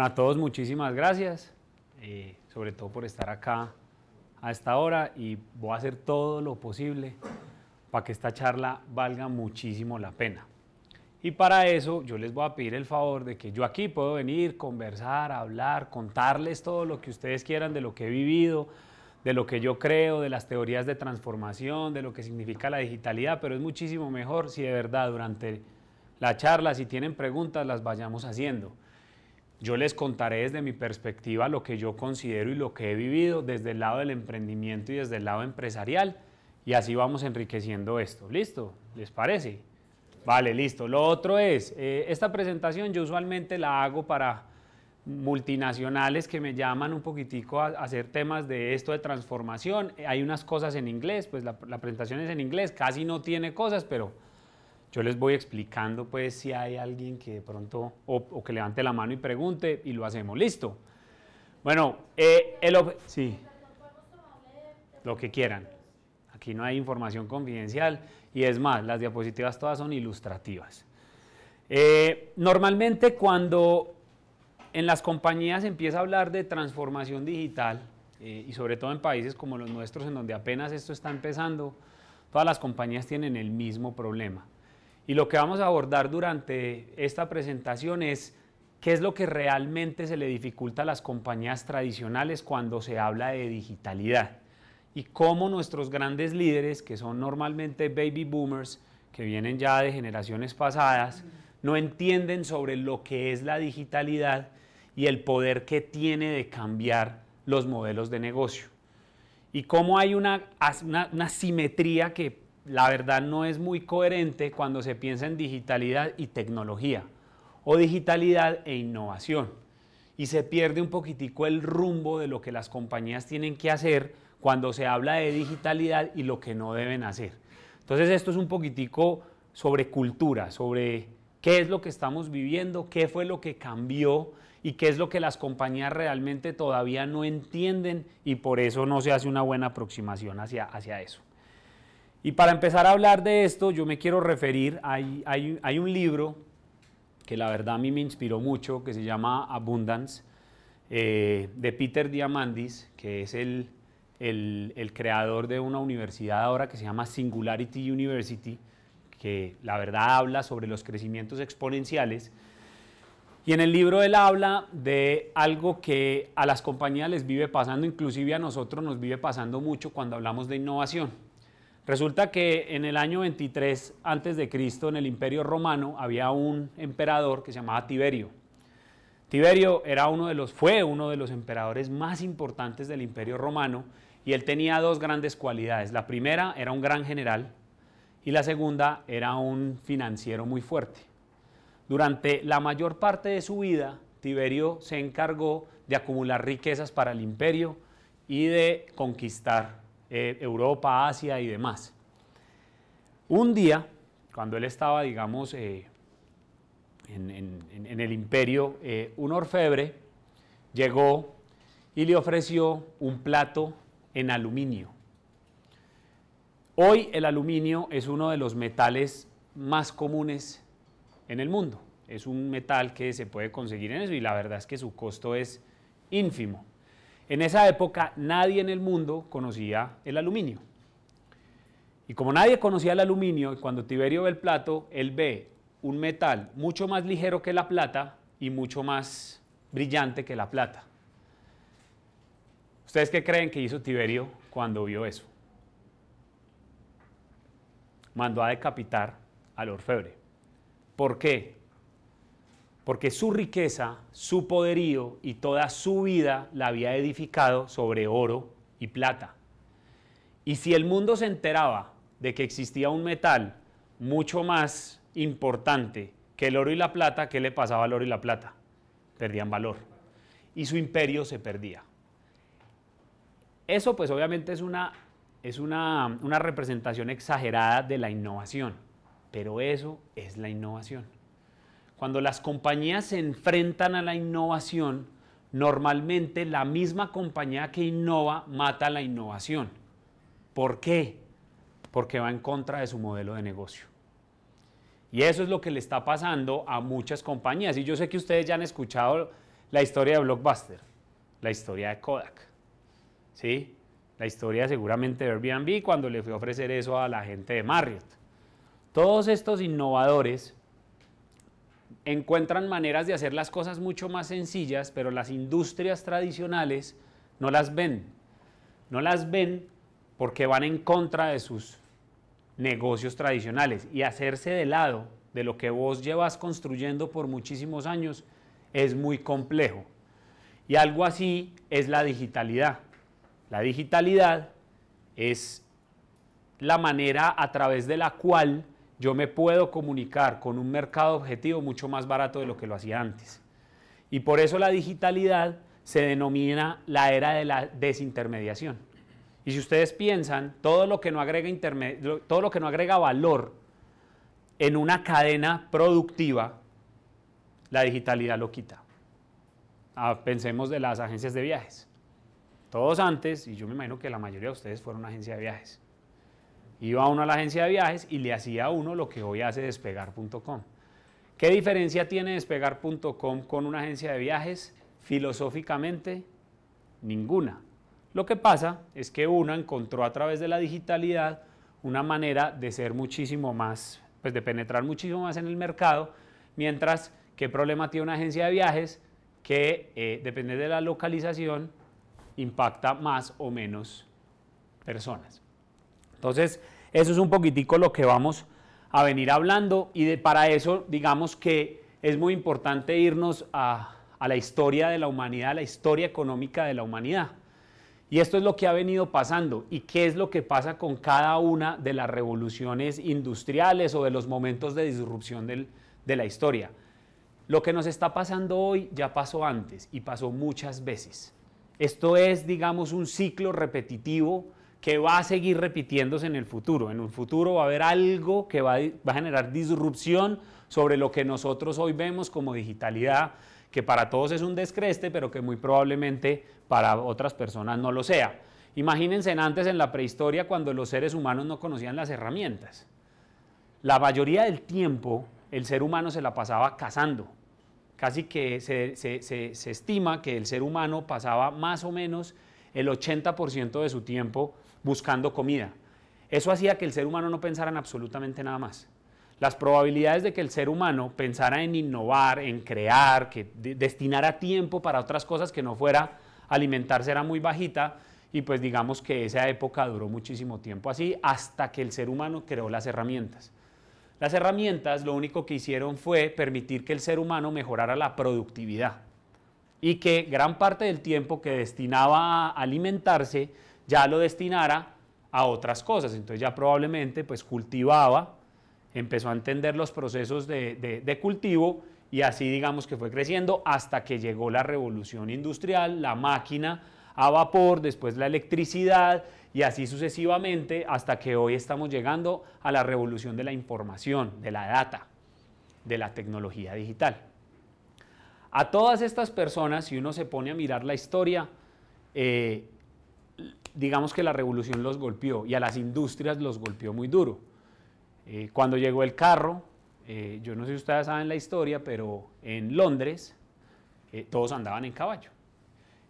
Bueno, a todos muchísimas gracias, eh, sobre todo por estar acá a esta hora y voy a hacer todo lo posible para que esta charla valga muchísimo la pena. Y para eso yo les voy a pedir el favor de que yo aquí puedo venir, conversar, hablar, contarles todo lo que ustedes quieran de lo que he vivido, de lo que yo creo, de las teorías de transformación, de lo que significa la digitalidad, pero es muchísimo mejor si de verdad durante la charla, si tienen preguntas, las vayamos haciendo. Yo les contaré desde mi perspectiva lo que yo considero y lo que he vivido desde el lado del emprendimiento y desde el lado empresarial. Y así vamos enriqueciendo esto. ¿Listo? ¿Les parece? Vale, listo. Lo otro es, eh, esta presentación yo usualmente la hago para multinacionales que me llaman un poquitico a, hacer temas de esto de transformación. Hay unas cosas en inglés, pues la, la presentación es en inglés, casi no tiene cosas, pero yo les voy explicando pues si hay alguien que de pronto o, que levante la mano y pregunte y lo hacemos. Listo. Bueno, eh, el sí, lo que quieran. Aquí no hay información confidencial y es más, las diapositivas todas son ilustrativas. Eh, normalmente cuando en las compañías empieza a hablar de transformación digital, eh, y sobre todo en países como los nuestros, en donde apenas esto está empezando, todas las compañías tienen el mismo problema. Y lo que vamos a abordar durante esta presentación es qué es lo que realmente se le dificulta a las compañías tradicionales cuando se habla de digitalidad y cómo nuestros grandes líderes, que son normalmente baby boomers, que vienen ya de generaciones pasadas, no entienden sobre lo que es la digitalidad y el poder que tiene de cambiar los modelos de negocio. Y cómo hay una, una, simetría que la verdad no es muy coherente cuando se piensa en digitalidad y tecnología, o digitalidad e innovación. Y se pierde un poquitico el rumbo de lo que las compañías tienen que hacer cuando se habla de digitalidad y lo que no deben hacer. Entonces esto es un poquitico sobre cultura, sobre qué es lo que estamos viviendo, qué fue lo que cambió y qué es lo que las compañías realmente todavía no entienden y por eso no se hace una buena aproximación hacia, hacia eso. Y para empezar a hablar de esto, yo me quiero referir, hay, un libro que la verdad a mí me inspiró mucho, que se llama Abundance, eh, de Peter Diamandis, que es el, el, creador de una universidad ahora que se llama Singularity University, que la verdad habla sobre los crecimientos exponenciales. Y en el libro él habla de algo que a las compañías les vive pasando, inclusive a nosotros nos vive pasando mucho cuando hablamos de innovación Resulta que en el año 23 antes de Cristo en el Imperio Romano había un emperador que se llamaba Tiberio. Tiberio era uno de los fue uno de los emperadores más importantes del Imperio Romano y él tenía dos grandes cualidades. La primera era un gran general y la segunda era un financiero muy fuerte. Durante la mayor parte de su vida Tiberio se encargó de acumular riquezas para el imperio y de conquistar eh, Europa, Asia y demás. Un día, cuando él estaba, digamos, eh, en, el imperio, eh, un orfebre llegó y le ofreció un plato en aluminio. Hoy el aluminio es uno de los metales más comunes en el mundo. Es un metal que se puede conseguir en eso y la verdad es que su costo es ínfimo. En esa época nadie en el mundo conocía el aluminio. Y como nadie conocía el aluminio, cuando Tiberio ve el plato, él ve un metal mucho más ligero que la plata y mucho más brillante que la plata. ¿Ustedes qué creen que hizo Tiberio cuando vio eso? Mandó a decapitar al orfebre. ¿Por qué? porque su riqueza, su poderío y toda su vida la había edificado sobre oro y plata. Y si el mundo se enteraba de que existía un metal mucho más importante que el oro y la plata, ¿qué le pasaba al oro y la plata? Perdían valor. Y su imperio se perdía. Eso pues obviamente es una, es una representación exagerada de la innovación, pero eso es la innovación. Cuando las compañías se enfrentan a la innovación, normalmente la misma compañía que innova mata la innovación. ¿Por qué? Porque va en contra de su modelo de negocio. Y eso es lo que le está pasando a muchas compañías. Y yo sé que ustedes ya han escuchado la historia de Blockbuster, la historia de Kodak, ¿sí? la historia seguramente de Airbnb cuando le fui a ofrecer eso a la gente de Marriott. Todos estos innovadores encuentran maneras de hacer las cosas mucho más sencillas, pero las industrias tradicionales no las ven. No las ven porque van en contra de sus negocios tradicionales y hacerse de lado de lo que vos llevas construyendo por muchísimos años es muy complejo. Y algo así es la digitalidad. La digitalidad es la manera a través de la cual yo me puedo comunicar con un mercado objetivo mucho más barato de lo que lo hacía antes. Y por eso la digitalidad se denomina la era de la desintermediación. Y si ustedes piensan, todo lo que no agrega, todo lo que no agrega valor en una cadena productiva, la digitalidad lo quita. Ah, pensemos de las agencias de viajes. Todos antes, y yo me imagino que la mayoría de ustedes fueron agencias de viajes. Iba uno a la agencia de viajes y le hacía a uno lo que hoy hace despegar.com. ¿Qué diferencia tiene despegar.com con una agencia de viajes? Filosóficamente, ninguna. Lo que pasa es que una encontró a través de la digitalidad una manera de ser muchísimo más, pues de penetrar muchísimo más en el mercado, mientras que problema tiene una agencia de viajes que eh, depende de la localización impacta más o menos personas. Entonces, eso es un poquitico lo que vamos a venir hablando y para eso digamos que es muy importante irnos a, la historia de la humanidad, a la historia económica de la humanidad. Y esto es lo que ha venido pasando y qué es lo que pasa con cada una de las revoluciones industriales o de los momentos de disrupción de la historia. Lo que nos está pasando hoy ya pasó antes y pasó muchas veces. Esto es, digamos, un ciclo repetitivo que va a seguir repitiéndose en el futuro. En un futuro va a haber algo que va a, generar disrupción sobre lo que nosotros hoy vemos como digitalidad, que para todos es un descreste, pero que muy probablemente para otras personas no lo sea. Imagínense antes en la prehistoria cuando los seres humanos no conocían las herramientas. La mayoría del tiempo el ser humano se la pasaba cazando. Casi que se, se, se, se estima que el ser humano pasaba más o menos el 80% de su tiempo buscando comida. Eso hacía que el ser humano no pensara en absolutamente nada más. Las probabilidades de que el ser humano pensara en innovar, en crear, que destinara tiempo para otras cosas que no fuera alimentarse era muy bajita y pues digamos que esa época duró muchísimo tiempo así hasta que el ser humano creó las herramientas. Las herramientas lo único que hicieron fue permitir que el ser humano mejorara la productividad y que gran parte del tiempo que destinaba a alimentarse ya lo destinara a otras cosas. Entonces ya probablemente pues cultivaba, empezó a entender los procesos de, cultivo y así digamos que fue creciendo hasta que llegó la revolución industrial, la máquina a vapor, después la electricidad y así sucesivamente hasta que hoy estamos llegando a la revolución de la información, de la data, de la tecnología digital. A todas estas personas, si uno se pone a mirar la historia, eh, digamos que la revolución los golpeó y a las industrias los golpeó muy duro. Eh, cuando llegó el carro, eh, yo no sé si ustedes saben la historia, pero en Londres eh, todos andaban en caballo.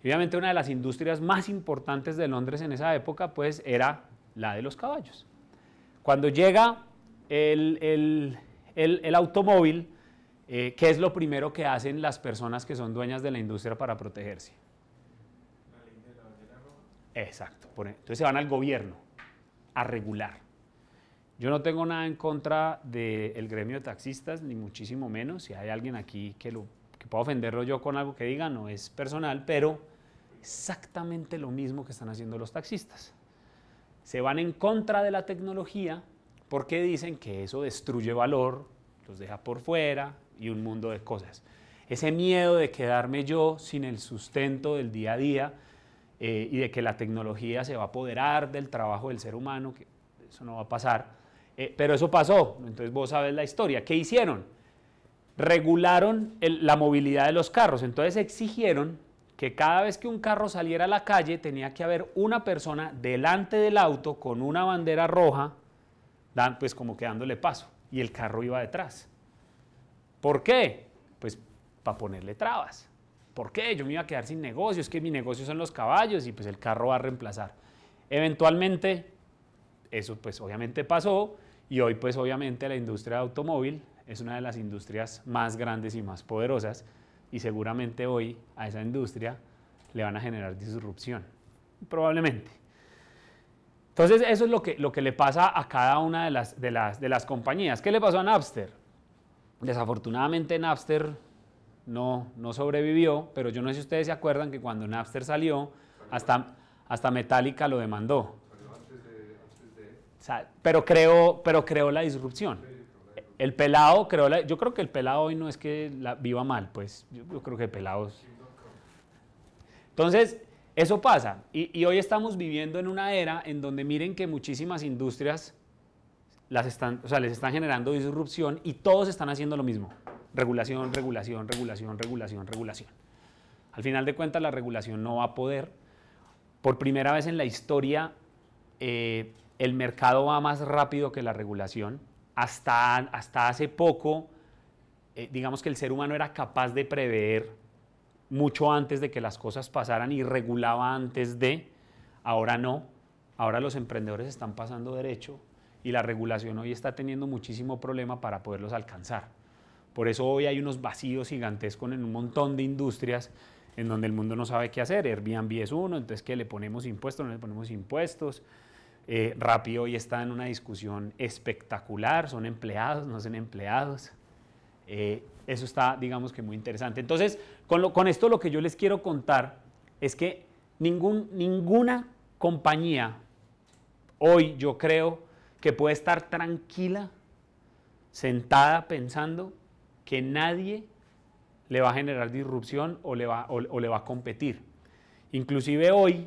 Y obviamente una de las industrias más importantes de Londres en esa época, pues era la de los caballos. Cuando llega el automóvil, ¿qué es lo primero que hacen las personas que son dueñas de la industria para protegerse? Exacto. Entonces se van al gobierno a regular. Yo no tengo nada en contra del gremio de taxistas, ni muchísimo menos. Si hay alguien aquí que, lo, que pueda ofenderlo yo con algo que diga, no es personal, pero exactamente lo mismo que están haciendo los taxistas. Se van en contra de la tecnología porque dicen que eso destruye valor, los deja por fuera y un mundo de cosas. Ese miedo de quedarme yo sin el sustento del día a día, eh, y de que la tecnología se va a apoderar del trabajo del ser humano, que eso no va a pasar. Eh, pero eso pasó, entonces vos sabes la historia. ¿Qué hicieron? Regularon la movilidad de los carros, entonces exigieron que cada vez que un carro saliera a la calle tenía que haber una persona delante del auto con una bandera roja, pues como que dándole paso, y el carro iba detrás. ¿Por qué? Pues para ponerle trabas. ¿Por qué? Yo me iba a quedar sin negocio, es que mi negocio son los caballos y pues el carro va a reemplazar. Eventualmente, eso pues obviamente pasó y hoy pues obviamente la industria de automóvil es una de las industrias más grandes y más poderosas y seguramente hoy a esa industria le van a generar disrupción, probablemente. Entonces eso es lo que, lo que le pasa a cada una de las, de, las, de las compañías. ¿Qué le pasó a Napster? Desafortunadamente Napster no, no sobrevivió, pero yo no sé si ustedes se acuerdan que cuando Napster salió, hasta, hasta Metallica lo demandó. pero, creó, pero creó la disrupción. El pelado creó la... Yo creo que el pelado hoy no es que la viva mal, pues yo, creo que el pelado... Entonces, eso pasa. Y, hoy estamos viviendo en una era en donde miren que muchísimas industrias las están, o sea, les están generando disrupción y todos están haciendo lo mismo regulación, regulación, regulación, regulación, regulación. Al final de cuentas, la regulación no va a poder. Por primera vez en la historia, eh, el mercado va más rápido que la regulación. Hasta, hace poco, eh, digamos que el ser humano era capaz de prever mucho antes de que las cosas pasaran y regulaba antes de, ahora no. Ahora los emprendedores están pasando derecho y la regulación hoy está teniendo muchísimo problema para poderlos alcanzar. Por eso hoy hay unos vacíos gigantescos en un montón de industrias en donde el mundo no sabe qué hacer. Airbnb es uno, entonces que le ponemos impuestos, no le ponemos impuestos. Eh, hoy está en una discusión espectacular, son empleados, no son empleados. Eh, eso está, digamos que muy interesante. Entonces, con, esto lo que yo les quiero contar es que ningún, ninguna compañía hoy yo creo que puede estar tranquila, sentada, pensando que nadie le va a generar disrupción o le va, o, le va a competir. Inclusive hoy,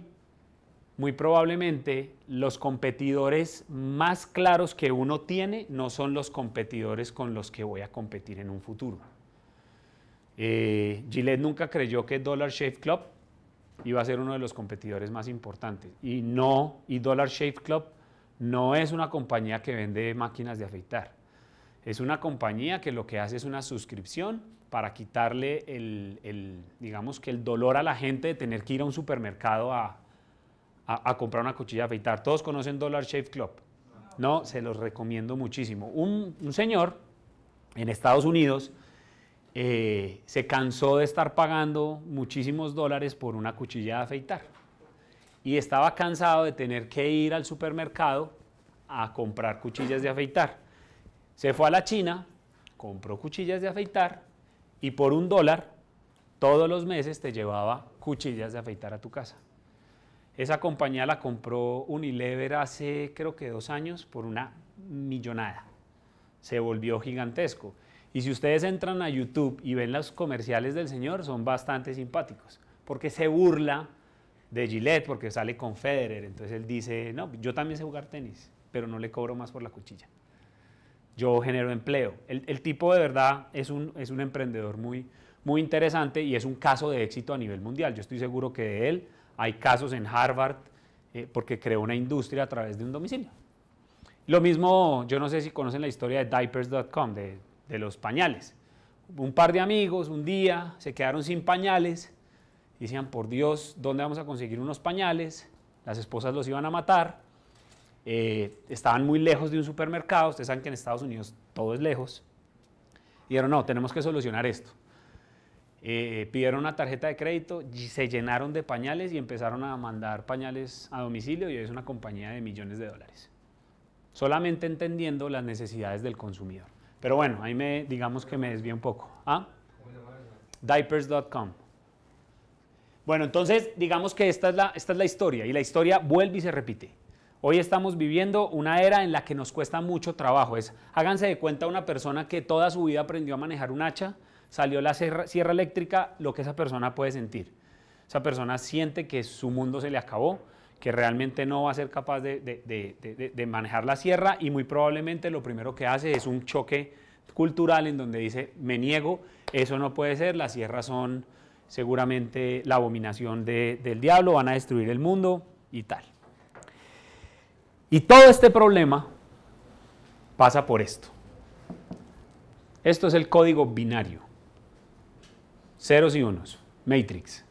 muy probablemente, los competidores más claros que uno tiene no son los competidores con los que voy a competir en un futuro. Eh, Gillette nunca creyó que Dollar Shave Club iba a ser uno de los competidores más importantes. Y no, y Dollar Shave Club no es una compañía que vende máquinas de afeitar. Es una compañía que lo que hace es una suscripción para quitarle el, digamos que el dolor a la gente de tener que ir a un supermercado a, comprar una cuchilla de afeitar. Todos conocen Dollar Shave Club. No, se los recomiendo muchísimo. Un, señor en Estados Unidos eh, se cansó de estar pagando muchísimos dólares por una cuchilla de afeitar y estaba cansado de tener que ir al supermercado a comprar cuchillas de afeitar. Se fue a la China, compró cuchillas de afeitar y por un dólar todos los meses te llevaba cuchillas de afeitar a tu casa. Esa compañía la compró Unilever hace creo que dos años por una millonada. Se volvió gigantesco. Y si ustedes entran a YouTube y ven los comerciales del señor, son bastante simpáticos, porque se burla de Gillette, porque sale con Federer. Entonces él dice, no, yo también sé jugar tenis, pero no le cobro más por la cuchilla yo genero empleo. El, tipo de verdad es un, es un emprendedor muy, muy interesante y es un caso de éxito a nivel mundial. Yo estoy seguro que de él hay casos en Harvard eh, porque creó una industria a través de un domicilio. Lo mismo, yo no sé si conocen la historia de diapers.com, de, de los pañales. Un par de amigos un día se quedaron sin pañales y decían, por Dios, ¿dónde vamos a conseguir unos pañales? Las esposas los iban a matar eh, estaban muy lejos de un supermercado, ustedes saben que en Estados Unidos todo es lejos, y dijeron, no, tenemos que solucionar esto. Eh, pidieron una tarjeta de crédito, se llenaron de pañales y empezaron a mandar pañales a domicilio y es una compañía de millones de dólares. Solamente entendiendo las necesidades del consumidor. Pero bueno, ahí me, digamos que me desvío un poco. ¿ah? Diapers.com. Bueno, entonces digamos que esta es, la, esta es la historia y la historia vuelve y se repite. Hoy estamos viviendo una era en la que nos cuesta mucho trabajo. Es, háganse de cuenta una persona que toda su vida aprendió a manejar un hacha, salió la sierra, eléctrica, lo que esa persona puede sentir. Esa persona siente que su mundo se le acabó, que realmente no va a ser capaz de, de, manejar la sierra y muy probablemente lo primero que hace es un choque cultural en donde dice, me niego, eso no puede ser, las sierras son seguramente la abominación del diablo, van a destruir el mundo y tal. Y todo este problema pasa por esto. Esto es el código binario. Ceros y unos. Matrix.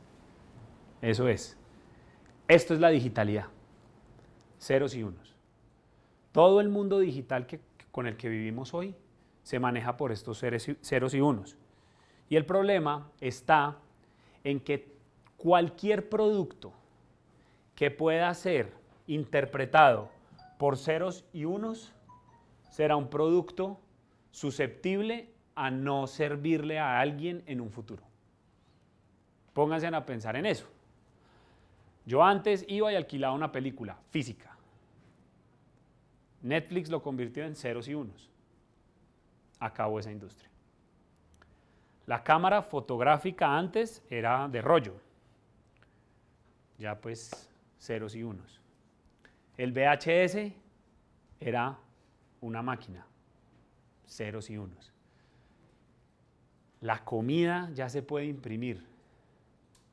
Eso es. Esto es la digitalidad. Ceros y unos. Todo el mundo digital que, con el que vivimos hoy se maneja por estos ceros y unos. Y el problema está en que cualquier producto que pueda ser interpretado por ceros y unos, será un producto susceptible a no servirle a alguien en un futuro. Pónganse a pensar en eso. Yo antes iba y alquilaba una película física. Netflix lo convirtió en ceros y unos. Acabó esa industria. La cámara fotográfica antes era de rollo. Ya pues ceros y unos. El VHS era una máquina, ceros y unos. La comida ya se puede imprimir,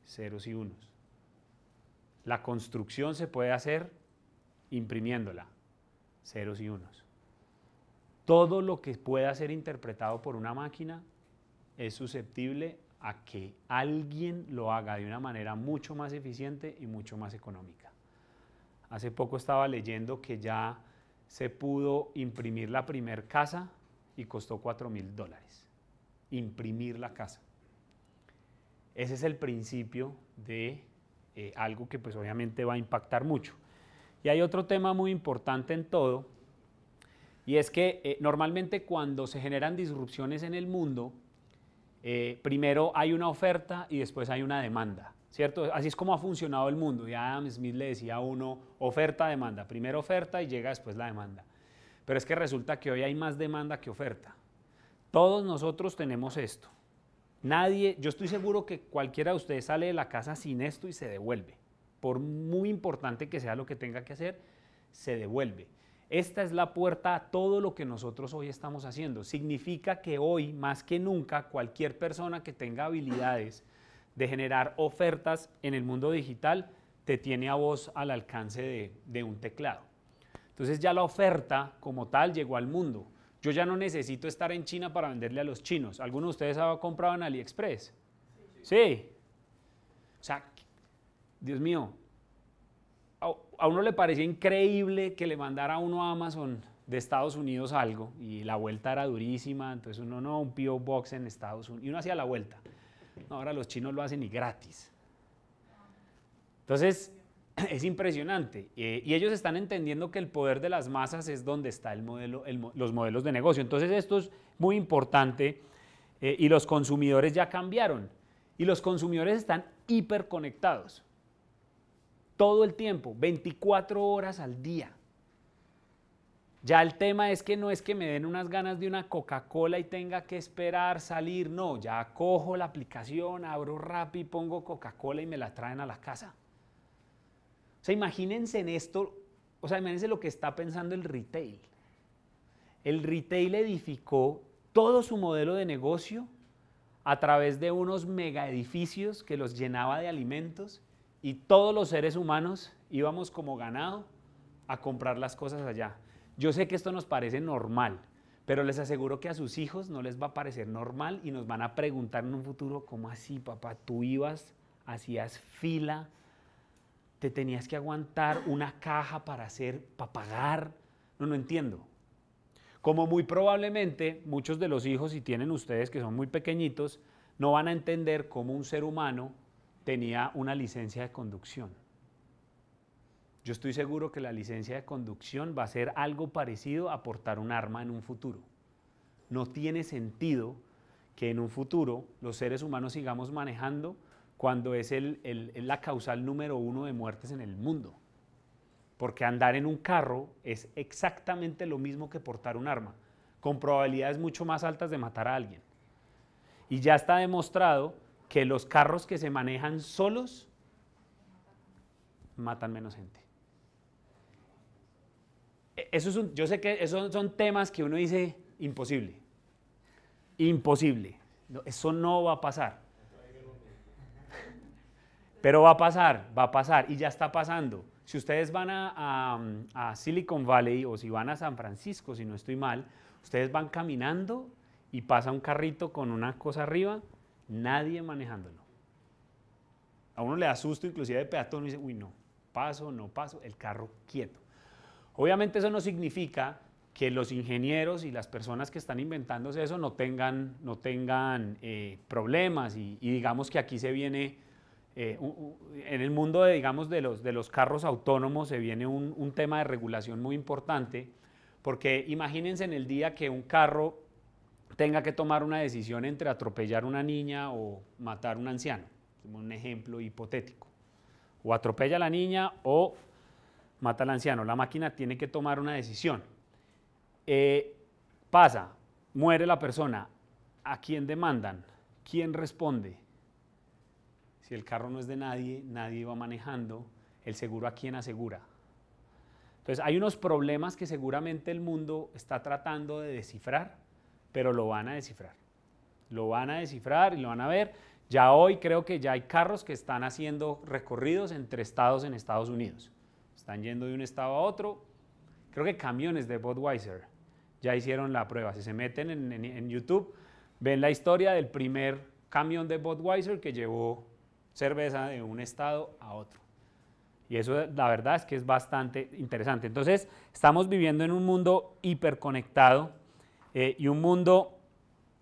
ceros y unos. La construcción se puede hacer imprimiéndola, ceros y unos. Todo lo que pueda ser interpretado por una máquina es susceptible a que alguien lo haga de una manera mucho más eficiente y mucho más económica. Hace poco estaba leyendo que ya se pudo imprimir la primer casa y costó 4 mil dólares. Imprimir la casa. Ese es el principio de eh, algo que pues obviamente va a impactar mucho. Y hay otro tema muy importante en todo, y es que eh, normalmente cuando se generan disrupciones en el mundo, eh, primero hay una oferta y después hay una demanda. ¿cierto? Así es como ha funcionado el mundo. Y Adam Smith le decía a uno, oferta, demanda. Primero oferta y llega después la demanda. Pero es que resulta que hoy hay más demanda que oferta. Todos nosotros tenemos esto. Nadie, yo estoy seguro que cualquiera de ustedes sale de la casa sin esto y se devuelve. Por muy importante que sea lo que tenga que hacer, se devuelve. Esta es la puerta a todo lo que nosotros hoy estamos haciendo. Significa que hoy, más que nunca, cualquier persona que tenga habilidades de generar ofertas en el mundo digital te tiene a vos al alcance de, un teclado. Entonces ya la oferta como tal llegó al mundo. Yo ya no necesito estar en China para venderle a los chinos. ¿Alguno de ustedes ha comprado en AliExpress? Sí. O sea, Dios mío, a uno le parecía increíble que le mandara uno a Amazon de Estados Unidos algo y la vuelta era durísima, entonces uno no, un PO Box en Estados Unidos, y uno hacía la vuelta ahora los chinos lo hacen y gratis. Entonces, es impresionante. y ellos están entendiendo que el poder de las masas es donde están el modelo, los modelos de negocio. Entonces, esto es muy importante eh, y los consumidores ya cambiaron. Y los consumidores están hiperconectados. Todo el tiempo, 24 horas al día. Ya el tema es que no es que me den unas ganas de una Coca-Cola y tenga que esperar salir, no, ya cojo la aplicación, abro Rappi, pongo Coca-Cola y me la traen a la casa. O sea, imagínense en esto, o sea, imagínense lo que está pensando el retail. El retail edificó todo su modelo de negocio a través de unos mega edificios que los llenaba de alimentos y todos los seres humanos íbamos como ganado a comprar las cosas allá. Yo sé que esto nos parece normal, pero les aseguro que a sus hijos no les va a parecer normal y nos van a preguntar en un futuro, ¿cómo así, papá? Tú ibas, hacías fila, te tenías que aguantar una caja para hacer, para pagar. No, no entiendo. Como muy probablemente muchos de los hijos, si tienen ustedes que son muy pequeñitos, no van a entender cómo un ser humano tenía una licencia de conducción. Yo estoy seguro que la licencia de conducción va a ser algo parecido a portar un arma en un futuro. No tiene sentido que en un futuro los seres humanos sigamos manejando cuando es la causal número uno de muertes en el mundo. Porque andar en un carro es exactamente lo mismo que portar un arma, con probabilidades mucho más altas de matar a alguien. Y ya está demostrado que los carros que se manejan solos matan menos gente. E, eso es yo sé que esos son temas que uno dice imposible. Imposible. eso no va a pasar. Pero va a pasar, va a pasar y ya está pasando. Si ustedes van a, a, Silicon Valley o si van a San Francisco, si no estoy mal, ustedes van caminando y pasa un carrito con una cosa arriba, nadie manejándolo. A uno le asusto inclusive de peatón y dice, uy, no, paso, no paso, el carro quieto. Obviamente eso no significa que los ingenieros y las personas que están inventándose eso no tengan, no tengan eh, problemas y, digamos que aquí se viene, eh, en el mundo de, digamos, de, los, de los carros autónomos se viene un, tema de regulación muy importante, porque imagínense en el día que un carro tenga que tomar una decisión entre atropellar una niña o matar un anciano, un ejemplo hipotético, o atropella a la niña o mata al anciano. La máquina tiene que tomar una decisión. Eh, pasa, muere la persona. ¿A quién demandan? ¿Quién responde? Si el carro no es de nadie, nadie va manejando. ¿El seguro a quién asegura? Entonces hay unos problemas que seguramente el mundo está tratando de descifrar, pero lo van a descifrar. Lo van a descifrar y lo van a ver. Ya hoy creo que ya hay carros que están haciendo recorridos entre estados en Estados Unidos están yendo de un estado a otro. Creo que camiones de Budweiser ya hicieron la prueba. Si se meten en, YouTube, ven la historia del primer camión de Budweiser que llevó cerveza de un estado a otro. Y eso la verdad es que es bastante interesante. Entonces, estamos viviendo en un mundo hiperconectado eh, y un mundo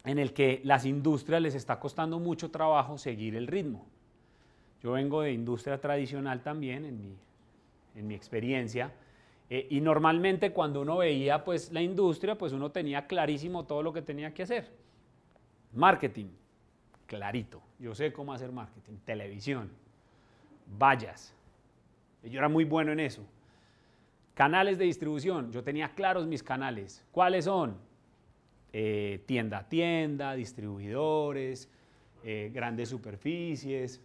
en el que las industrias les está costando mucho trabajo seguir el ritmo. Yo vengo de industria tradicional también, en mi en mi experiencia. Eh, y normalmente cuando uno veía pues la industria, pues uno tenía clarísimo todo lo que tenía que hacer. Marketing, clarito. Yo sé cómo hacer marketing. Televisión, vallas. Yo era muy bueno en eso. Canales de distribución, yo tenía claros mis canales. ¿Cuáles son? Eh, tienda a tienda, distribuidores, eh, grandes superficies,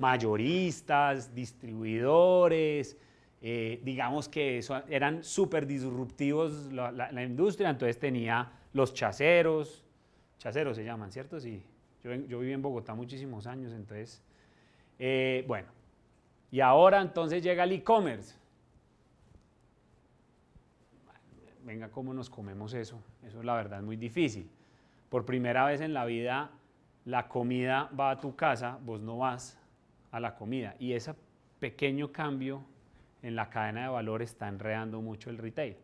mayoristas, distribuidores, eh, digamos que eran súper disruptivos la, industria, entonces tenía los chaceros, chaceros se llaman, ¿cierto? Sí, yo, yo viví en Bogotá muchísimos años, entonces, eh, bueno, y ahora entonces llega el e-commerce. Venga, ¿cómo nos comemos eso? Eso la verdad es muy difícil. Por primera vez en la vida, la comida va a tu casa, vos no vas, a la comida. Y ese pequeño cambio en la cadena de valor está enredando mucho el retail.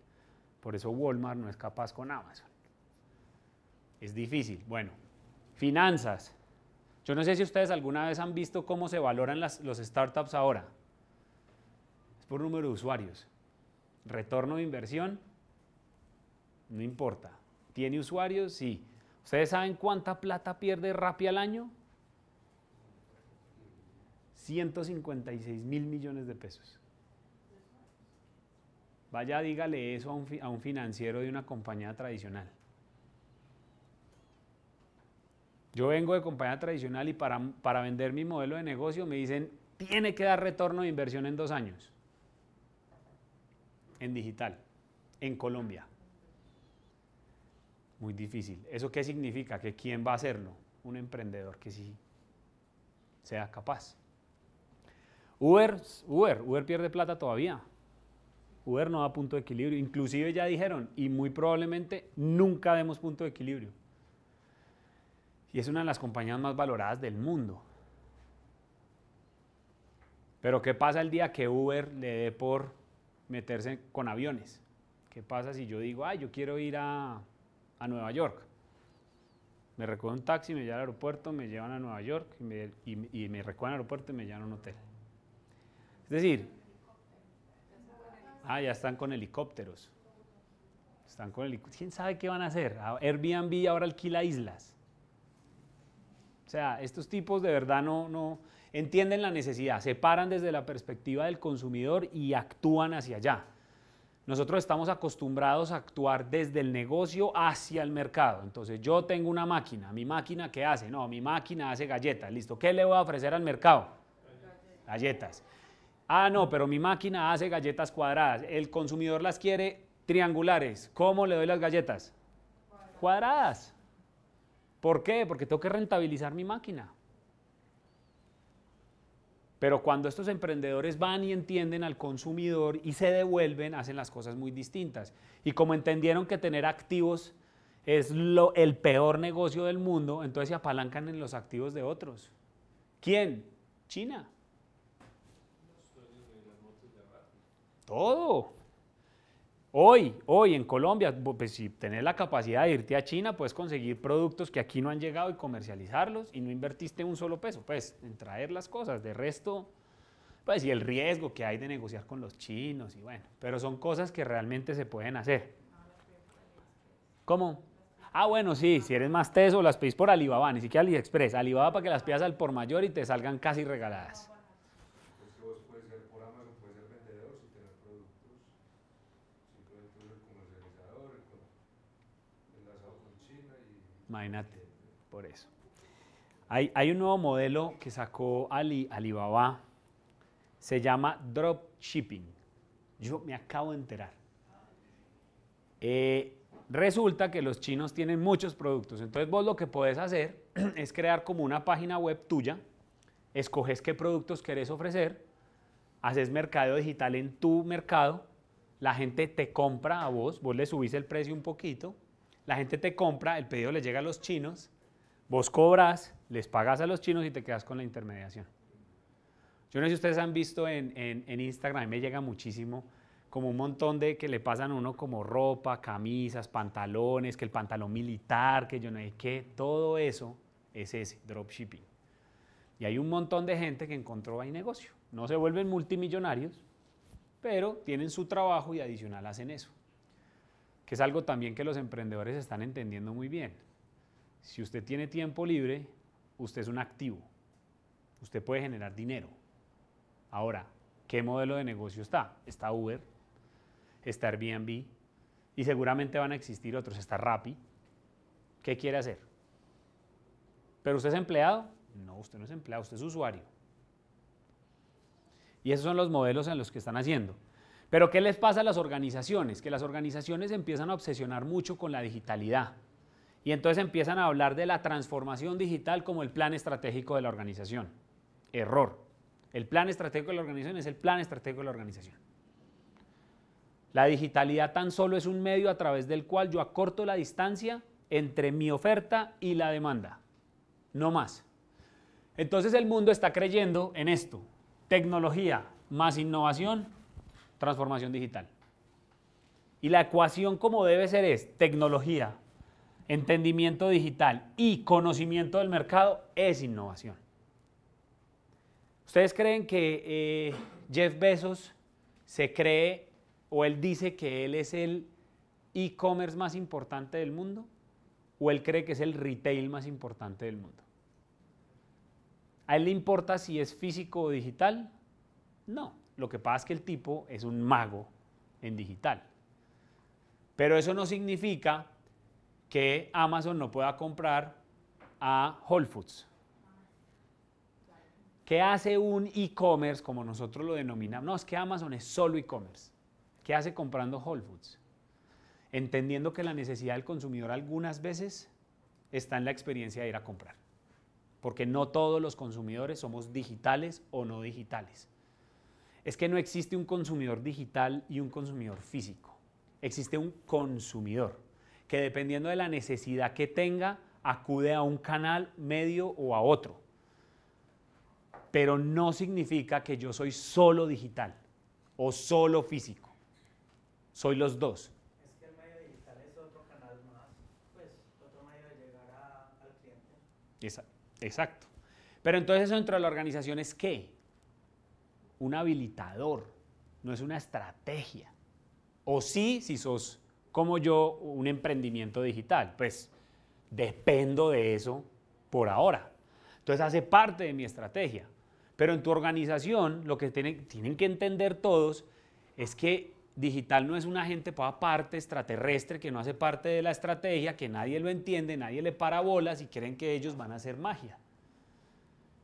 Por eso Walmart no es capaz con Amazon. Es difícil. Bueno, finanzas. Yo no sé si ustedes alguna vez han visto cómo se valoran las, los startups ahora. Es por número de usuarios. Retorno de inversión, no importa. ¿Tiene usuarios? Sí. ¿Ustedes saben cuánta plata pierde Rappi al año? 156 mil millones de pesos. Vaya, dígale eso a un, financiero de una compañía tradicional. Yo vengo de compañía tradicional y para, vender mi modelo de negocio me dicen, tiene que dar retorno de inversión en dos años. En digital, en Colombia. Muy difícil. ¿Eso qué significa? Que quién va a hacerlo? Un emprendedor que sí sea capaz. Uber, Uber, pierde plata todavía. Uber no da punto de equilibrio. Inclusive ya dijeron, y muy probablemente nunca demos punto de equilibrio. Y es una de las compañías más valoradas del mundo. Pero ¿qué pasa el día que Uber le dé por meterse con aviones? ¿Qué pasa si yo digo, ay, yo quiero ir a, Nueva York? Me recuerdo un taxi, me lleva al aeropuerto, me llevan a Nueva York y me, y, al aeropuerto y me llevan a un hotel. Es decir, ah, ya están con helicópteros. Están con ¿Quién sabe qué van a hacer? Ah, Airbnb ahora alquila islas. O sea, estos tipos de verdad no, no entienden la necesidad, se paran desde la perspectiva del consumidor y actúan hacia allá. Nosotros estamos acostumbrados a actuar desde el negocio hacia el mercado. Entonces, yo tengo una máquina, mi máquina qué hace? No, mi máquina hace galletas, listo. ¿Qué le voy a ofrecer al mercado? Galletas. Ah, no, pero mi máquina hace galletas cuadradas. El consumidor las quiere triangulares. ¿Cómo le doy las galletas? Cuadradas. ¿Por qué? Porque tengo que rentabilizar mi máquina. Pero cuando estos emprendedores van y entienden al consumidor y se devuelven, hacen las cosas muy distintas. Y como entendieron que tener activos es el peor negocio del mundo, entonces se apalancan en los activos de otros. ¿Quién? China. todo. Hoy, hoy en Colombia, pues si tenés la capacidad de irte a China, puedes conseguir productos que aquí no han llegado y comercializarlos y no invertiste un solo peso, pues en traer las cosas. De resto, pues y el riesgo que hay de negociar con los chinos y bueno, pero son cosas que realmente se pueden hacer. ¿Cómo? Ah, bueno, sí, si eres más teso, las pedís por Alibaba, ni siquiera AliExpress. Alibaba para que las pidas al por mayor y te salgan casi regaladas. Imagínate, por eso. Hay, un nuevo modelo que sacó Alibaba, se llama Drop Shipping. Yo me acabo de enterar. Eh, resulta que los chinos tienen muchos productos, entonces vos lo que podés hacer es crear como una página web tuya, escoges qué productos querés ofrecer, haces mercado digital en tu mercado, la gente te compra a vos, vos le subís el precio un poquito la gente te compra, el pedido le llega a los chinos, vos cobras, les pagas a los chinos y te quedas con la intermediación. Yo no sé si ustedes han visto en, Instagram, a mí me llega muchísimo como un montón de que le pasan a uno como ropa, camisas, pantalones, que el pantalón militar, que yo no sé qué, todo eso es ese, dropshipping. Y hay un montón de gente que encontró ahí negocio. No se vuelven multimillonarios, pero tienen su trabajo y adicional hacen eso que es algo también que los emprendedores están entendiendo muy bien. Si usted tiene tiempo libre, usted es un activo. Usted puede generar dinero. Ahora, ¿qué modelo de negocio está? Está Uber, está Airbnb y seguramente van a existir otros. Está Rappi. ¿Qué quiere hacer? ¿Pero usted es empleado? No, usted no es empleado, usted es usuario. Y esos son los modelos en los que están haciendo. Pero ¿qué les pasa a las organizaciones? Que las organizaciones empiezan a obsesionar mucho con la digitalidad. Y entonces empiezan a hablar de la transformación digital como el plan estratégico de la organización. Error. El plan estratégico de la organización es el plan estratégico de la organización. La digitalidad tan solo es un medio a través del cual yo acorto la distancia entre mi oferta y la demanda. No más. Entonces el mundo está creyendo en esto. Tecnología más innovación transformación digital. Y la ecuación como debe ser es tecnología, entendimiento digital y conocimiento del mercado es innovación. ¿Ustedes creen que eh, Jeff Bezos se cree o él dice que él es el e-commerce más importante del mundo? ¿O él cree que es el retail más importante del mundo? ¿A él le importa si es físico o digital? No. Lo que pasa es que el tipo es un mago en digital. Pero eso no significa que Amazon no pueda comprar a Whole Foods. ¿Qué hace un e-commerce como nosotros lo denominamos? No, es que Amazon es solo e-commerce. ¿Qué hace comprando Whole Foods? Entendiendo que la necesidad del consumidor algunas veces está en la experiencia de ir a comprar. Porque no todos los consumidores somos digitales o no digitales es que no existe un consumidor digital y un consumidor físico. Existe un consumidor que dependiendo de la necesidad que tenga, acude a un canal, medio o a otro. Pero no significa que yo soy solo digital o solo físico. Soy los dos. Es que el medio digital es otro canal más, pues otro medio de llegar al cliente. Exacto. Pero entonces dentro de la organización es qué? un habilitador, no es una estrategia. O sí, si sos como yo, un emprendimiento digital, pues dependo de eso por ahora. Entonces hace parte de mi estrategia. Pero en tu organización lo que tienen, que entender todos es que digital no es un agente para parte extraterrestre que no hace parte de la estrategia, que nadie lo entiende, nadie le para bolas y creen que ellos van a hacer magia.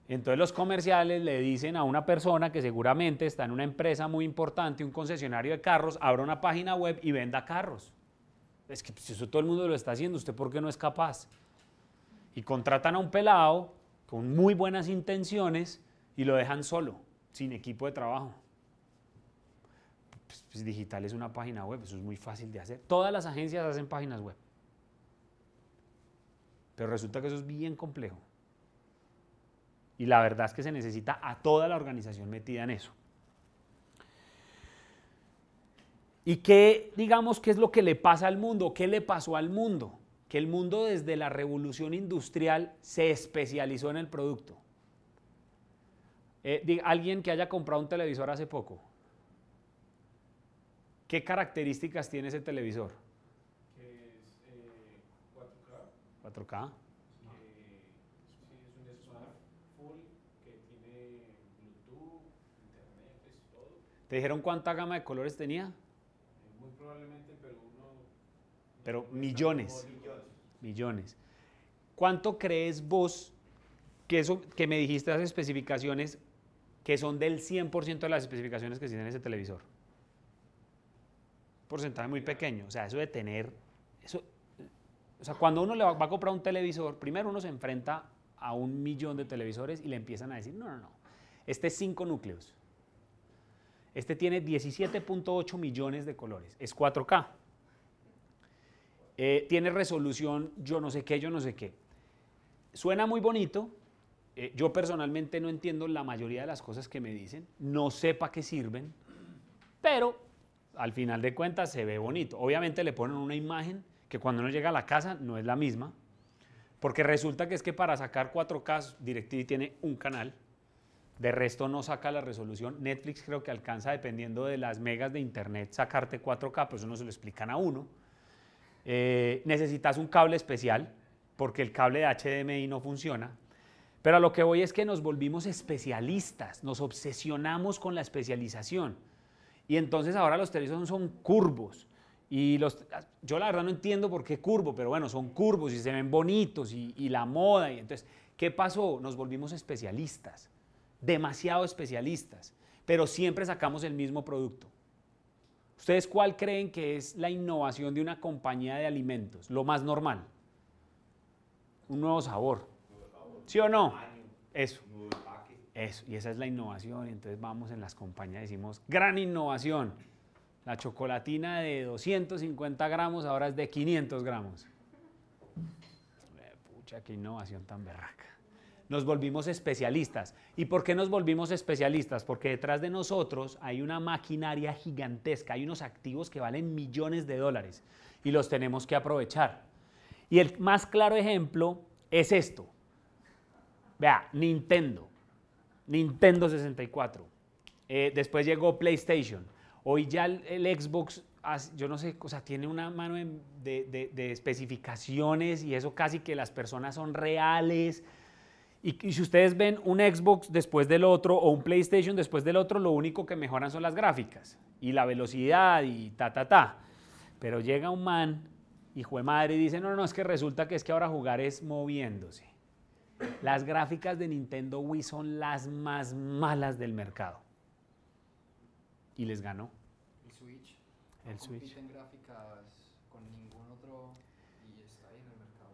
Entonces los comerciales le dicen a una persona que seguramente está en una empresa muy importante, un concesionario de carros, abra una página web y venda carros. Es que si pues, eso todo el mundo lo está haciendo, ¿usted por qué no es capaz? Y contratan a un pelado con muy buenas intenciones y lo dejan solo, sin equipo de trabajo. pues, pues digital es una página web, eso es muy fácil de hacer. Todas las agencias hacen páginas web. Pero resulta que eso es bien complejo. Y la verdad es que se necesita a toda la organización metida en eso. ¿Y qué, digamos, qué es lo que le pasa al mundo? ¿Qué le pasó al mundo? Que el mundo desde la revolución industrial se especializó en el producto. Eh, alguien que haya comprado un televisor hace poco, ¿qué características tiene ese televisor? Es, 4K. Eh, 4K. ¿Te dijeron cuánta gama de colores tenía? Muy probablemente, pero uno... Pero millones. Millones. ¿Cuánto crees vos que eso que me dijiste las especificaciones que son del 100% de las especificaciones que tiene ese televisor? Porcentaje muy pequeño, o sea, eso de tener o sea, cuando uno le va, va a comprar un televisor, primero uno se enfrenta a un millón de televisores y le empiezan a decir, "No, no, no. Este es cinco núcleos." Este tiene 17.8 millones de colores, es 4K. Eh, tiene resolución yo no sé qué, yo no sé qué. Suena muy bonito, eh, yo personalmente no entiendo la mayoría de las cosas que me dicen, no sé para qué sirven, pero al final de cuentas se ve bonito. Obviamente le ponen una imagen que cuando uno llega a la casa no es la misma, porque resulta que es que para sacar 4K DirecTV tiene un canal, de resto no saca la resolución. Netflix creo que alcanza, dependiendo de las megas de internet, sacarte 4K, pero eso no se lo explican a uno. Eh, necesitas un cable especial, porque el cable de HDMI no funciona. Pero a lo que voy es que nos volvimos especialistas, nos obsesionamos con la especialización. Y entonces ahora los televisores son curvos. Y los, yo la verdad no entiendo por qué curvo, pero bueno, son curvos y se ven bonitos y, y la moda. Y entonces, ¿qué pasó? Nos volvimos especialistas demasiado especialistas, pero siempre sacamos el mismo producto. ¿Ustedes cuál creen que es la innovación de una compañía de alimentos? Lo más normal. Un nuevo sabor. ¿Sí o no? Eso. Eso. Y esa es la innovación. Y entonces vamos en las compañías y decimos, gran innovación. La chocolatina de 250 gramos ahora es de 500 gramos. Eh, pucha, qué innovación tan berraca nos volvimos especialistas. ¿Y por qué nos volvimos especialistas? Porque detrás de nosotros hay una maquinaria gigantesca, hay unos activos que valen millones de dólares y los tenemos que aprovechar. Y el más claro ejemplo es esto. Vea, Nintendo. Nintendo 64. Eh, después llegó PlayStation. Hoy ya el, Xbox, yo no sé, o sea, tiene una mano de, de especificaciones y eso casi que las personas son reales y, si ustedes ven un Xbox después del otro o un PlayStation después del otro, lo único que mejoran son las gráficas y la velocidad y ta, ta, ta. Pero llega un man, y de madre, y dice, no, no, es que resulta que es que ahora jugar es moviéndose. Las gráficas de Nintendo Wii son las más malas del mercado. Y les ganó. El Switch. El Switch. gráficas con ningún otro y está ahí en el mercado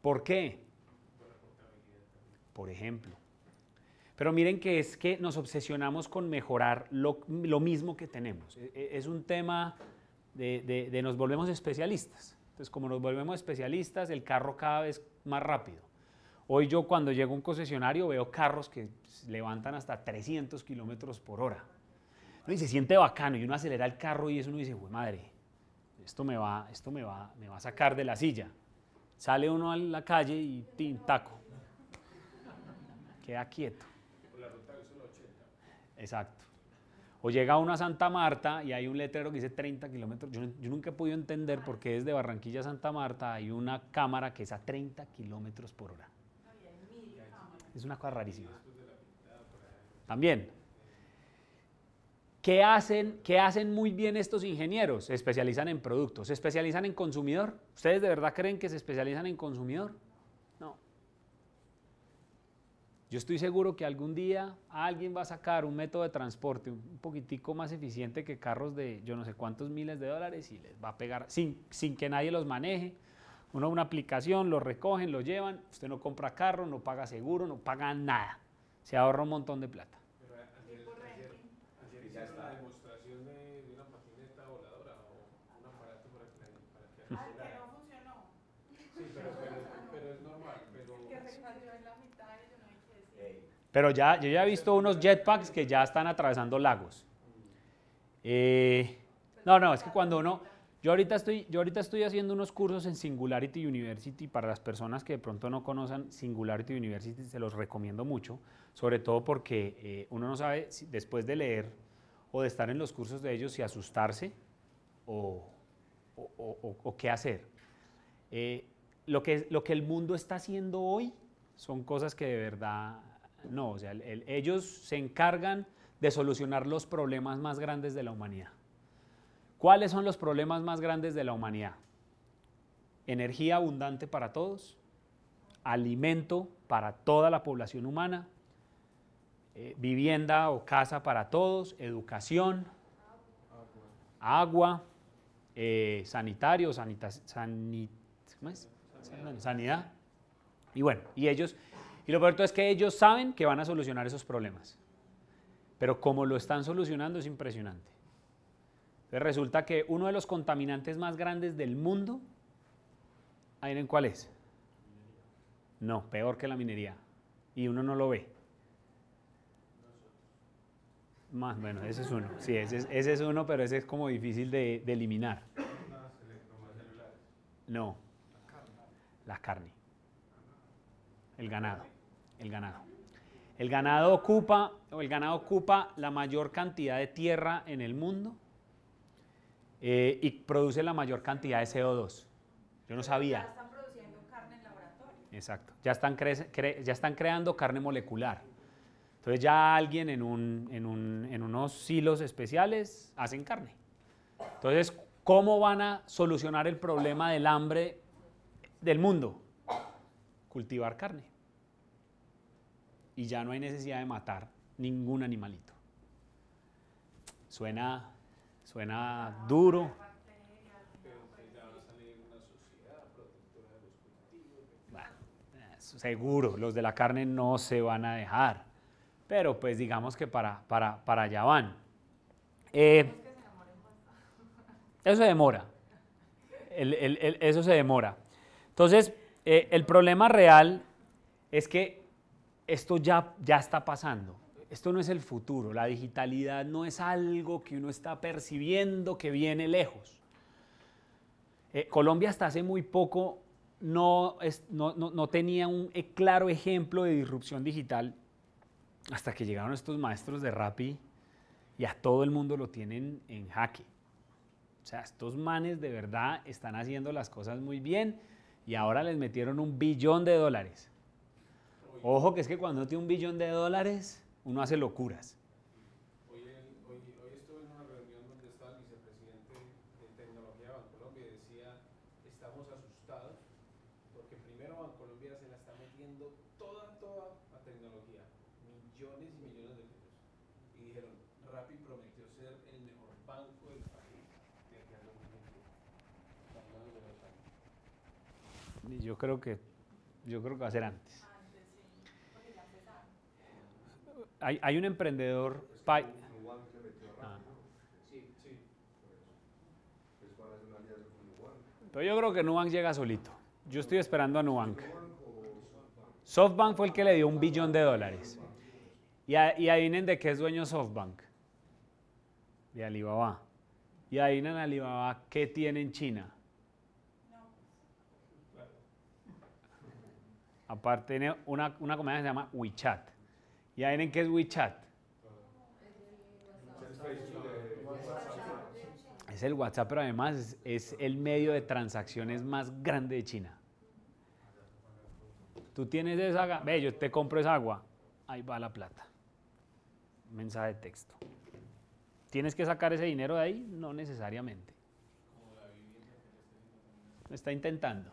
¿Por qué? por ejemplo. Pero miren que es que nos obsesionamos con mejorar lo, mismo que tenemos. E, e, es un tema de, nos volvemos especialistas. Entonces, como nos volvemos especialistas, el carro cada vez más rápido. Hoy yo cuando llego a un concesionario veo carros que levantan hasta 300 kilómetros por hora. Y se siente bacano y uno acelera el carro y eso uno dice, madre, esto me va, esto me va, me va a sacar de la silla. Sale uno a la calle y tintaco queda quieto. Exacto. O llega uno a Santa Marta y hay un letrero que dice 30 kilómetros. Yo, nunca he podido entender por qué desde Barranquilla a Santa Marta hay una cámara que es a 30 kilómetros por hora. Es una cosa rarísima. También. ¿Qué hacen, ¿Qué hacen muy bien estos ingenieros? Se especializan en productos. ¿Se especializan en consumidor? ¿Ustedes de verdad creen que se especializan en consumidor? Yo estoy seguro que algún día alguien va a sacar un método de transporte un poquitico más eficiente que carros de yo no sé cuántos miles de dólares y les va a pegar sin, sin que nadie los maneje. Uno una aplicación, los recogen, lo llevan, usted no compra carro, no paga seguro, no paga nada. Se ahorra un montón de plata. Pero ya, yo ya he visto unos jetpacks que ya están atravesando lagos. Eh, no, no, es que cuando uno... Yo ahorita, estoy, yo ahorita estoy haciendo unos cursos en Singularity University para las personas que de pronto no conocen Singularity University, se los recomiendo mucho, sobre todo porque eh, uno no sabe después de leer o de estar en los cursos de ellos si asustarse o, qué hacer. Eh, lo, que, lo que el mundo está haciendo hoy son cosas que de verdad no, o sea, ellos se encargan de solucionar los problemas más grandes de la humanidad. ¿Cuáles son los problemas más grandes de la humanidad? Energía abundante para todos, alimento para toda la población humana, eh, vivienda o casa para todos, educación, agua, eh, sanitario, sanita, ¿cómo sanidad. Y bueno, y ellos y lo peor es que ellos saben que van a solucionar esos problemas. Pero como lo están solucionando es impresionante. Entonces resulta que uno de los contaminantes más grandes del mundo, en cuál es? No, peor que la minería. Y uno no lo ve. Más, bueno, ese es uno. Sí, ese es, uno, pero ese es como difícil de, de eliminar. No. La carne. El ganado el ganado. El ganado ocupa, el ganado ocupa la mayor cantidad de tierra en el mundo eh, y produce la mayor cantidad de CO2. Yo no sabía. Ya están produciendo carne en laboratorio. Exacto. Ya están, creando carne molecular. Entonces ya alguien en, unos silos especiales hacen carne. Entonces, ¿cómo van a solucionar el problema del hambre del mundo? Cultivar carne y ya no hay necesidad de matar ningún animalito. Suena, suena duro. Eh, seguro, los de la carne no se van a dejar, pero pues digamos que para, para, allá van. Eh, eso se demora, eso se demora. Entonces, eh, el problema real es que esto ya, ya está pasando. Esto no es el futuro. La digitalidad no es algo que uno está percibiendo que viene lejos. Eh, Colombia hasta hace muy poco no, tenía un eh, claro ejemplo de disrupción digital hasta que llegaron estos maestros de Rappi y a todo el mundo lo tienen en jaque. O sea, estos manes de verdad están haciendo las cosas muy bien y ahora les metieron un billón de dólares. Ojo que es que cuando tiene un billón de dólares, uno hace locuras. Hoy, hoy, estuve en una reunión donde estaba el vicepresidente de Tecnología de Bancolombia y decía, estamos asustados porque primero Bancolombia se la está metiendo toda, toda a tecnología, millones y millones de pesos. Y dijeron, Rappi prometió ser el mejor banco del país de aquí a yo creo que va a ser antes. hay, un emprendedor... entonces pues ah. yo creo que Nubank llega solito. Yo estoy esperando a Nubank. SoftBank fue el que le dio un billón de dólares. Y, adivinen de qué es dueño SoftBank. De Alibaba. Y adivinen Alibaba qué tiene en China. Aparte tiene una, una, comunidad que se llama WeChat. ¿Y ahí en qué es WeChat? Es el WhatsApp, pero además es, el medio de transacciones más grande de China. Tú tienes esa ve, yo te compro esa agua, ahí va la plata. Mensaje de texto. ¿Tienes que sacar ese dinero de ahí? No necesariamente. Está intentando.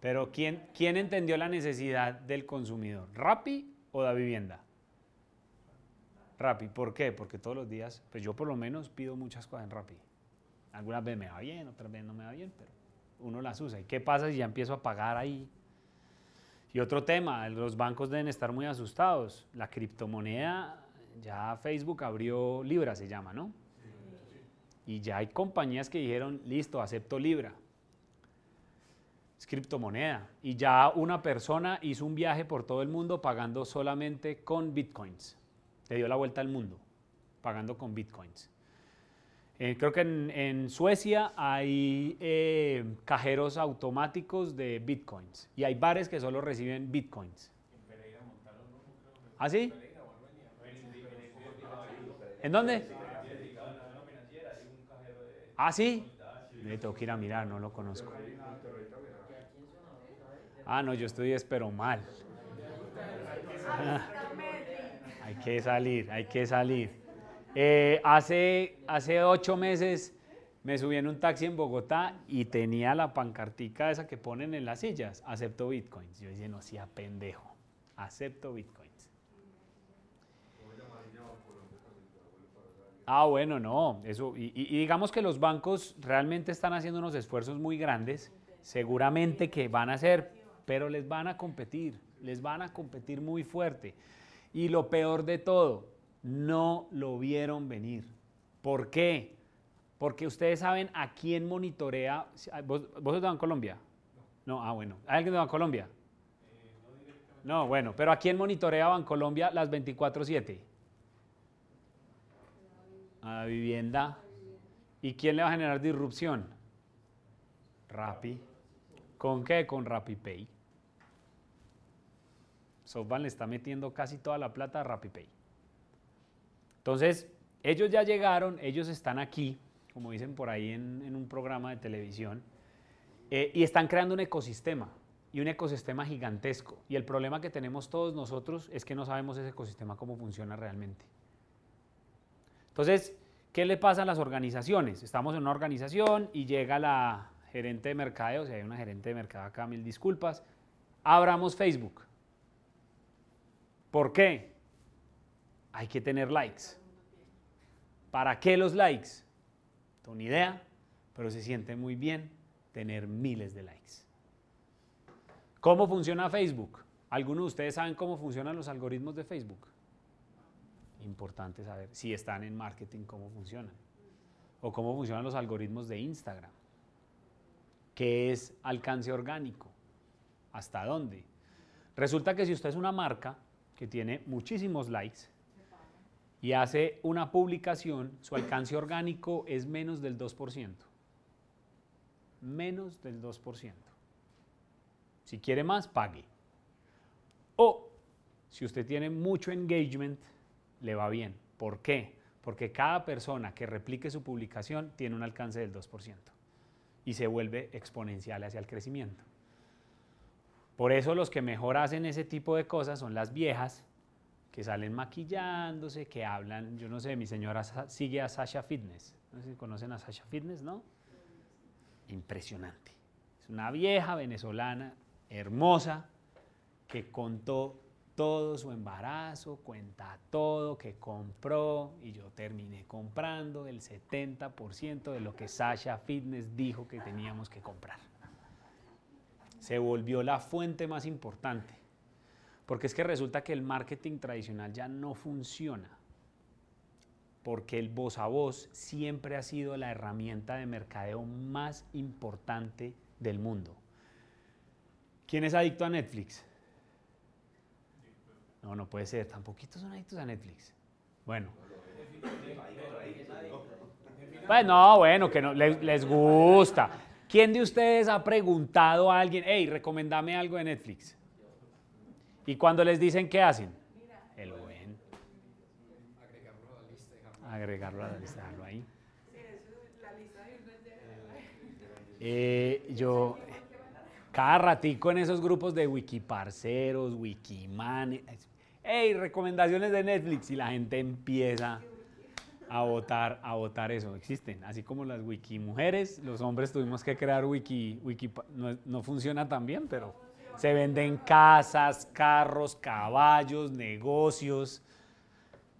Pero ¿quién, quién entendió la necesidad del consumidor? ¿Rappi o da vivienda? Rappi. ¿Por qué? Porque todos los días, pues yo por lo menos pido muchas cosas en Rappi. Algunas veces me va bien, otras veces no me va bien, pero uno las usa. ¿Y qué pasa si ya empiezo a pagar ahí? Y otro tema, los bancos deben estar muy asustados. La criptomoneda, ya Facebook abrió Libra, se llama, ¿no? Y ya hay compañías que dijeron, listo, acepto Libra es criptomoneda. Y ya una persona hizo un viaje por todo el mundo pagando solamente con bitcoins. Le dio la vuelta al mundo pagando con bitcoins. Eh, creo que en, Suecia hay eh, cajeros automáticos de bitcoins y hay bares que solo reciben bitcoins. ¿Ah, sí? ¿En dónde? Ah, sí. Me tengo que ir a mirar, no lo conozco. Ah, no, yo estoy, espero, mal. Ah, hay que salir, hay que salir. Eh, hace, hace ocho meses me subí en un taxi en Bogotá y tenía la pancartica esa que ponen en las sillas, acepto bitcoins. Yo dije, no, a pendejo, acepto bitcoins. Ah, bueno, no, eso, y, y, digamos que los bancos realmente están haciendo unos esfuerzos muy grandes, seguramente que van a ser pero les van a competir, les van a competir muy fuerte. Y lo peor de todo, no lo vieron venir. ¿Por qué? Porque ustedes saben a quién monitorea. Ah, ¿Vos, vos sos Colombia? No. ah, bueno. alguien de Bancolombia? Eh, no, bueno, pero ¿a quién monitorea Colombia las 24-7? A la vivienda. ¿Y quién le va a generar disrupción? Rappi. ¿Con qué? Con RappiPay. SoftBank le está metiendo casi toda la plata a RappiPay. Entonces, ellos ya llegaron, ellos están aquí, como dicen por ahí en, un programa de televisión, eh, y están creando un ecosistema, y un ecosistema gigantesco. Y el problema que tenemos todos nosotros es que no sabemos ese ecosistema cómo funciona realmente. Entonces, ¿qué le pasa a las organizaciones? Estamos en una organización y llega la gerente de mercadeo, sea, hay una gerente de mercado acá, mil disculpas, abramos Facebook. ¿Por qué? Hay que tener likes. ¿Para qué los likes? No ni idea, pero se siente muy bien tener miles de likes. ¿Cómo funciona Facebook? ¿Alguno de ustedes saben cómo funcionan los algoritmos de Facebook? Importante saber si están en marketing, cómo funcionan. O cómo funcionan los algoritmos de Instagram. ¿Qué es alcance orgánico? ¿Hasta dónde? Resulta que si usted es una marca, que tiene muchísimos likes y hace una publicación, su alcance orgánico es menos del 2%. Menos del 2%. Si quiere más, pague. O si usted tiene mucho engagement, le va bien. ¿Por qué? Porque cada persona que replique su publicación tiene un alcance del 2% y se vuelve exponencial hacia el crecimiento. Por eso los que mejor hacen ese tipo de cosas son las viejas que salen maquillándose, que hablan. Yo no sé, mi señora sigue a Sasha Fitness. No sé si conocen a Sasha Fitness, ¿no? Impresionante. Es una vieja venezolana hermosa que contó todo su embarazo, cuenta todo, que compró y yo terminé comprando el 70% de lo que Sasha Fitness dijo que teníamos que comprar se volvió la fuente más importante. Porque es que resulta que el marketing tradicional ya no funciona. Porque el voz a voz siempre ha sido la herramienta de mercadeo más importante del mundo. ¿Quién es adicto a Netflix? No, no puede ser. Tampoco son adictos a Netflix. Bueno. Pues no, bueno, que no, les, les gusta. ¿Quién de ustedes ha preguntado a alguien, hey, recomendame algo de Netflix? Y cuando les dicen, ¿qué hacen? El buen. Agregarlo a la lista, Agregarlo a la lista, ahí. Eh, yo, cada ratico en esos grupos de Wikiparceros, Wikiman, hey, recomendaciones de Netflix y la gente empieza a votar, a votar eso. Existen, así como las wiki mujeres, los hombres tuvimos que crear wiki, wiki no, funciona tan bien, pero se venden casas, carros, caballos, negocios.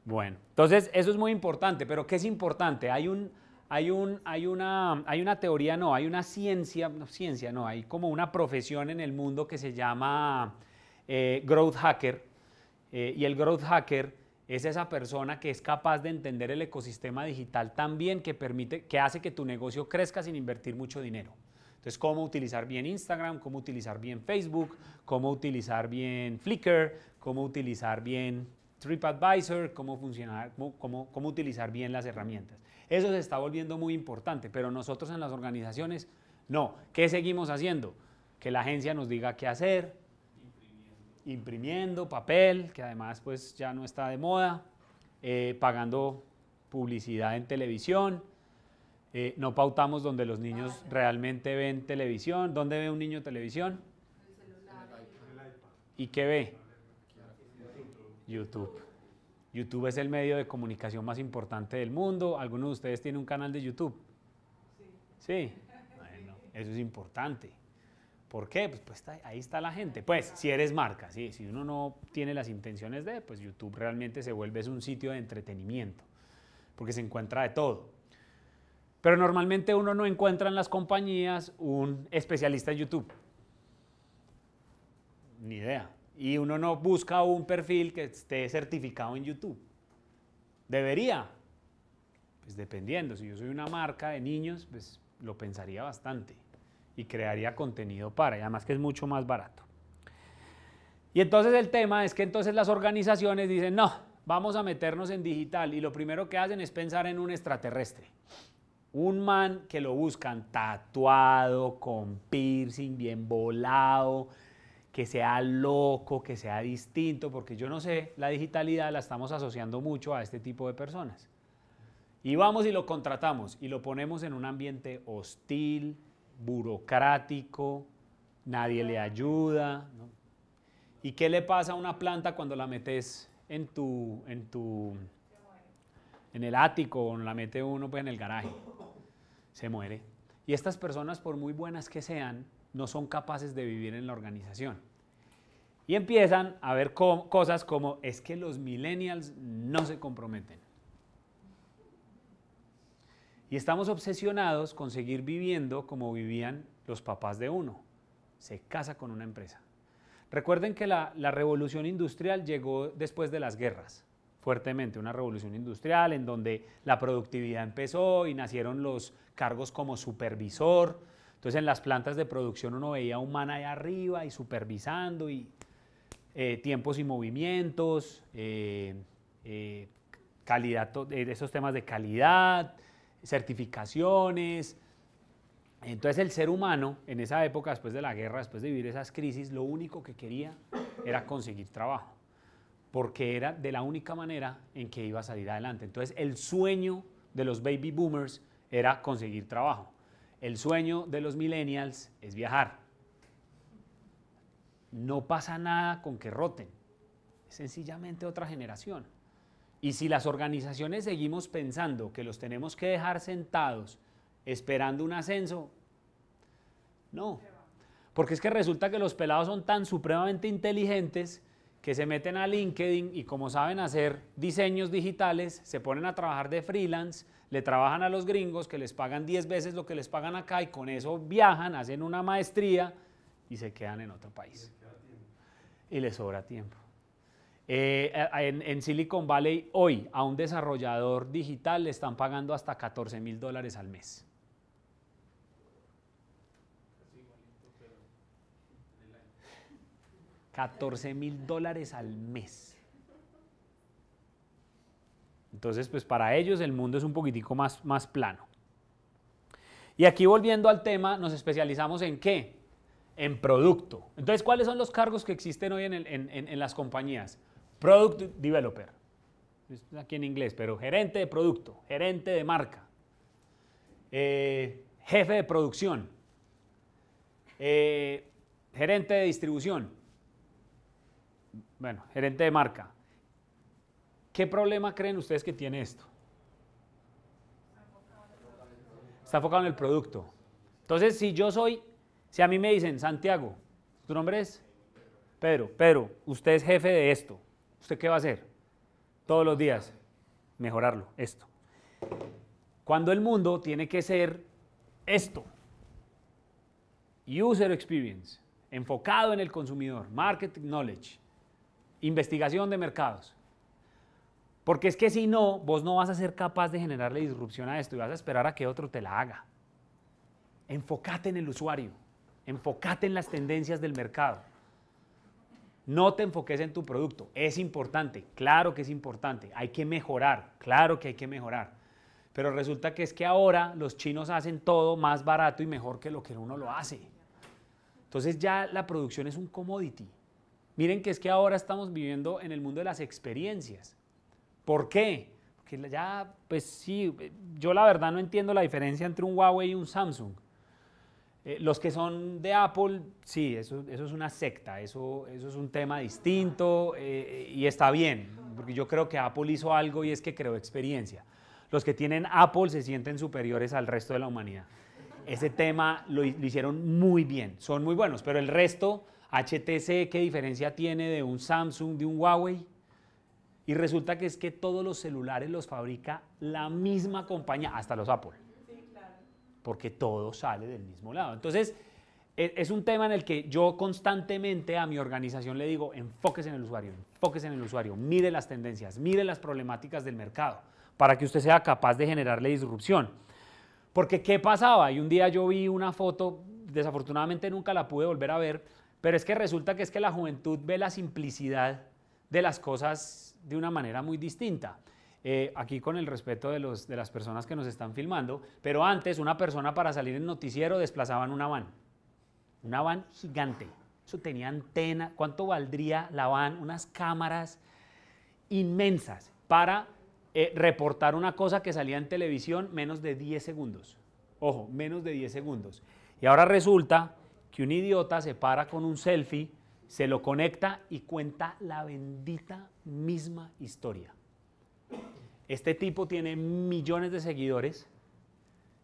Bueno, entonces eso es muy importante, pero ¿qué es importante? Hay un, hay, un, hay, una, hay una teoría, no, hay una ciencia, no ciencia, no, hay como una profesión en el mundo que se llama eh, growth hacker. Eh, y el growth hacker es esa persona que es capaz de entender el ecosistema digital tan bien que permite, que hace que tu negocio crezca sin invertir mucho dinero. Entonces, cómo utilizar bien Instagram, cómo utilizar bien Facebook, cómo utilizar bien Flickr, cómo utilizar bien TripAdvisor, cómo, funcionar, cómo, cómo, cómo utilizar bien las herramientas. Eso se está volviendo muy importante, pero nosotros en las organizaciones no. ¿Qué seguimos haciendo? Que la agencia nos diga qué hacer, imprimiendo papel, que además pues ya no está de moda, eh, pagando publicidad en televisión, eh, no pautamos donde los niños ah, realmente ven televisión. ¿Dónde ve un niño televisión? ¿Y qué ve? YouTube. YouTube es el medio de comunicación más importante del mundo. algunos de ustedes tiene un canal de YouTube? Sí. ¿Sí? eso es importante. ¿Por qué? Pues, pues ahí está la gente. Pues si eres marca, si uno no tiene las intenciones de, pues YouTube realmente se vuelve un sitio de entretenimiento, porque se encuentra de todo. Pero normalmente uno no encuentra en las compañías un especialista en YouTube. Ni idea. Y uno no busca un perfil que esté certificado en YouTube. Debería. Pues dependiendo, si yo soy una marca de niños, pues lo pensaría bastante y crearía contenido para, y además que es mucho más barato. Y entonces el tema es que entonces las organizaciones dicen, no, vamos a meternos en digital y lo primero que hacen es pensar en un extraterrestre. Un man que lo buscan tatuado, con piercing, bien volado, que sea loco, que sea distinto, porque yo no sé, la digitalidad la estamos asociando mucho a este tipo de personas. Y vamos y lo contratamos y lo ponemos en un ambiente hostil, burocrático, nadie le ayuda. ¿Y qué le pasa a una planta cuando la metes en tu, en tu, en el ático o la mete uno pues en el garaje? Se muere. Y estas personas, por muy buenas que sean, no son capaces de vivir en la organización. Y empiezan a ver cosas como es que los millennials no se comprometen. Y estamos obsesionados con seguir viviendo como vivían los papás de uno. Se casa con una empresa. Recuerden que la, revolución industrial llegó después de las guerras fuertemente, una revolución industrial en donde la productividad empezó y nacieron los cargos como supervisor. Entonces en las plantas de producción uno veía a un allá arriba y supervisando y eh, tiempos y movimientos, eh, eh, esos temas de calidad, certificaciones. Entonces el ser humano en esa época, después de la guerra, después de vivir esas crisis, lo único que quería era conseguir trabajo, porque era de la única manera en que iba a salir adelante. Entonces el sueño de los baby boomers era conseguir trabajo. El sueño de los millennials es viajar. No pasa nada con que roten. Es sencillamente otra generación. Y si las organizaciones seguimos pensando que los tenemos que dejar sentados esperando un ascenso, no. Porque es que resulta que los pelados son tan supremamente inteligentes que se meten a LinkedIn y como saben hacer diseños digitales, se ponen a trabajar de freelance, le trabajan a los gringos que les pagan 10 veces lo que les pagan acá y con eso viajan, hacen una maestría y se quedan en otro país. Y les sobra tiempo. Eh, en, Silicon Valley hoy a un desarrollador digital le están pagando hasta 14 mil dólares al mes. $14 mil dólares al mes. Entonces, pues para ellos el mundo es un poquitico más, más plano. Y aquí volviendo al tema, nos especializamos en qué? En producto. Entonces, ¿cuáles son los cargos que existen hoy en las compañías? Product Developer. Aquí en inglés, pero gerente de producto, gerente de marca, eh, jefe de producción, eh, gerente de distribución, bueno, gerente de marca. ¿Qué problema creen ustedes que tiene esto? Está enfocado en el producto. Entonces, si yo soy, si a mí me dicen, Santiago, ¿tu nombre es? Pedro, Pedro, usted es jefe de esto ¿Usted qué va a hacer? Todos los días, mejorarlo, esto. Cuando el mundo tiene que ser esto, user experience, enfocado en el consumidor, marketing knowledge, investigación de mercados. Porque es que si no, vos no vas a ser capaz de generarle disrupción a esto y vas a esperar a que otro te la haga. Enfócate en el usuario, enfócate en las tendencias del mercado. No te enfoques en tu producto. Es importante, claro que es importante. Hay que mejorar, claro que hay que mejorar. Pero resulta que es que ahora los chinos hacen todo más barato y mejor que lo que uno lo hace. Entonces ya la producción es un commodity. Miren que es que ahora estamos viviendo en el mundo de las experiencias. ¿Por qué? Porque ya, pues sí, yo la verdad no entiendo la diferencia entre un Huawei y un Samsung. Eh, los que son de Apple, sí, eso, es una secta, eso, es un tema distinto eh, y está bien, porque yo creo que Apple hizo algo y es que creó experiencia. Los que tienen Apple se sienten superiores al resto de la humanidad. Ese tema lo, lo hicieron muy bien, son muy buenos, pero el resto, HTC, ¿qué diferencia tiene de un Samsung, de un Huawei? Y resulta que es que todos los celulares los fabrica la misma compañía, hasta los Apple porque todo sale del mismo lado. Entonces, e, es un tema en el que yo constantemente a mi organización le digo, enfóquese en el usuario, enfóquese en el usuario, mire las tendencias, mire las problemáticas del mercado, para que usted sea capaz de generarle disrupción. Porque ¿qué pasaba? Y un día yo vi una foto, desafortunadamente nunca la pude volver a ver, pero es que resulta que es que la juventud ve la simplicidad de las cosas de una manera muy distinta. Eh, aquí con el respeto de, las personas que nos están filmando, pero antes una persona para salir en noticiero desplazaban una van, una van gigante. Eso tenía antena. ¿Cuánto valdría la van? Unas cámaras inmensas para eh, reportar una cosa que salía en televisión menos de 10 segundos. Ojo, menos de 10 segundos. Y ahora resulta que un idiota se para con un selfie, se lo conecta y cuenta la bendita misma historia. Este tipo tiene millones de seguidores.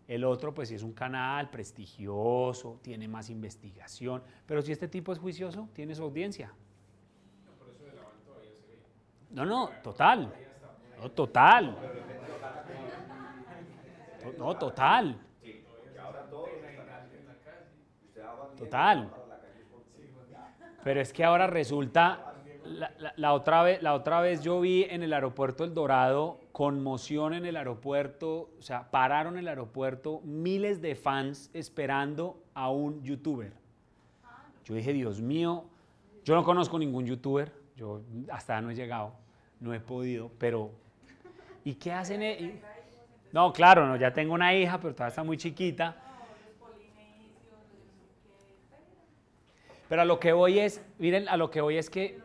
El otro, pues, es un canal prestigioso, tiene más investigación. Pero si este tipo es juicioso, tiene su audiencia. No, no, total. No, total. No, total. Total. Pero es que ahora resulta la, otra vez, la otra vez yo vi en el aeropuerto El Dorado conmoción en el aeropuerto, o sea, pararon el aeropuerto miles de fans esperando a un youtuber. Yo dije, Dios mío, yo no conozco ningún youtuber, yo hasta no he llegado, no he podido, pero ¿y qué hacen? E-? no, claro, no, ya tengo una hija, pero todavía está muy chiquita. Pero a lo que voy es, miren, a lo que voy es que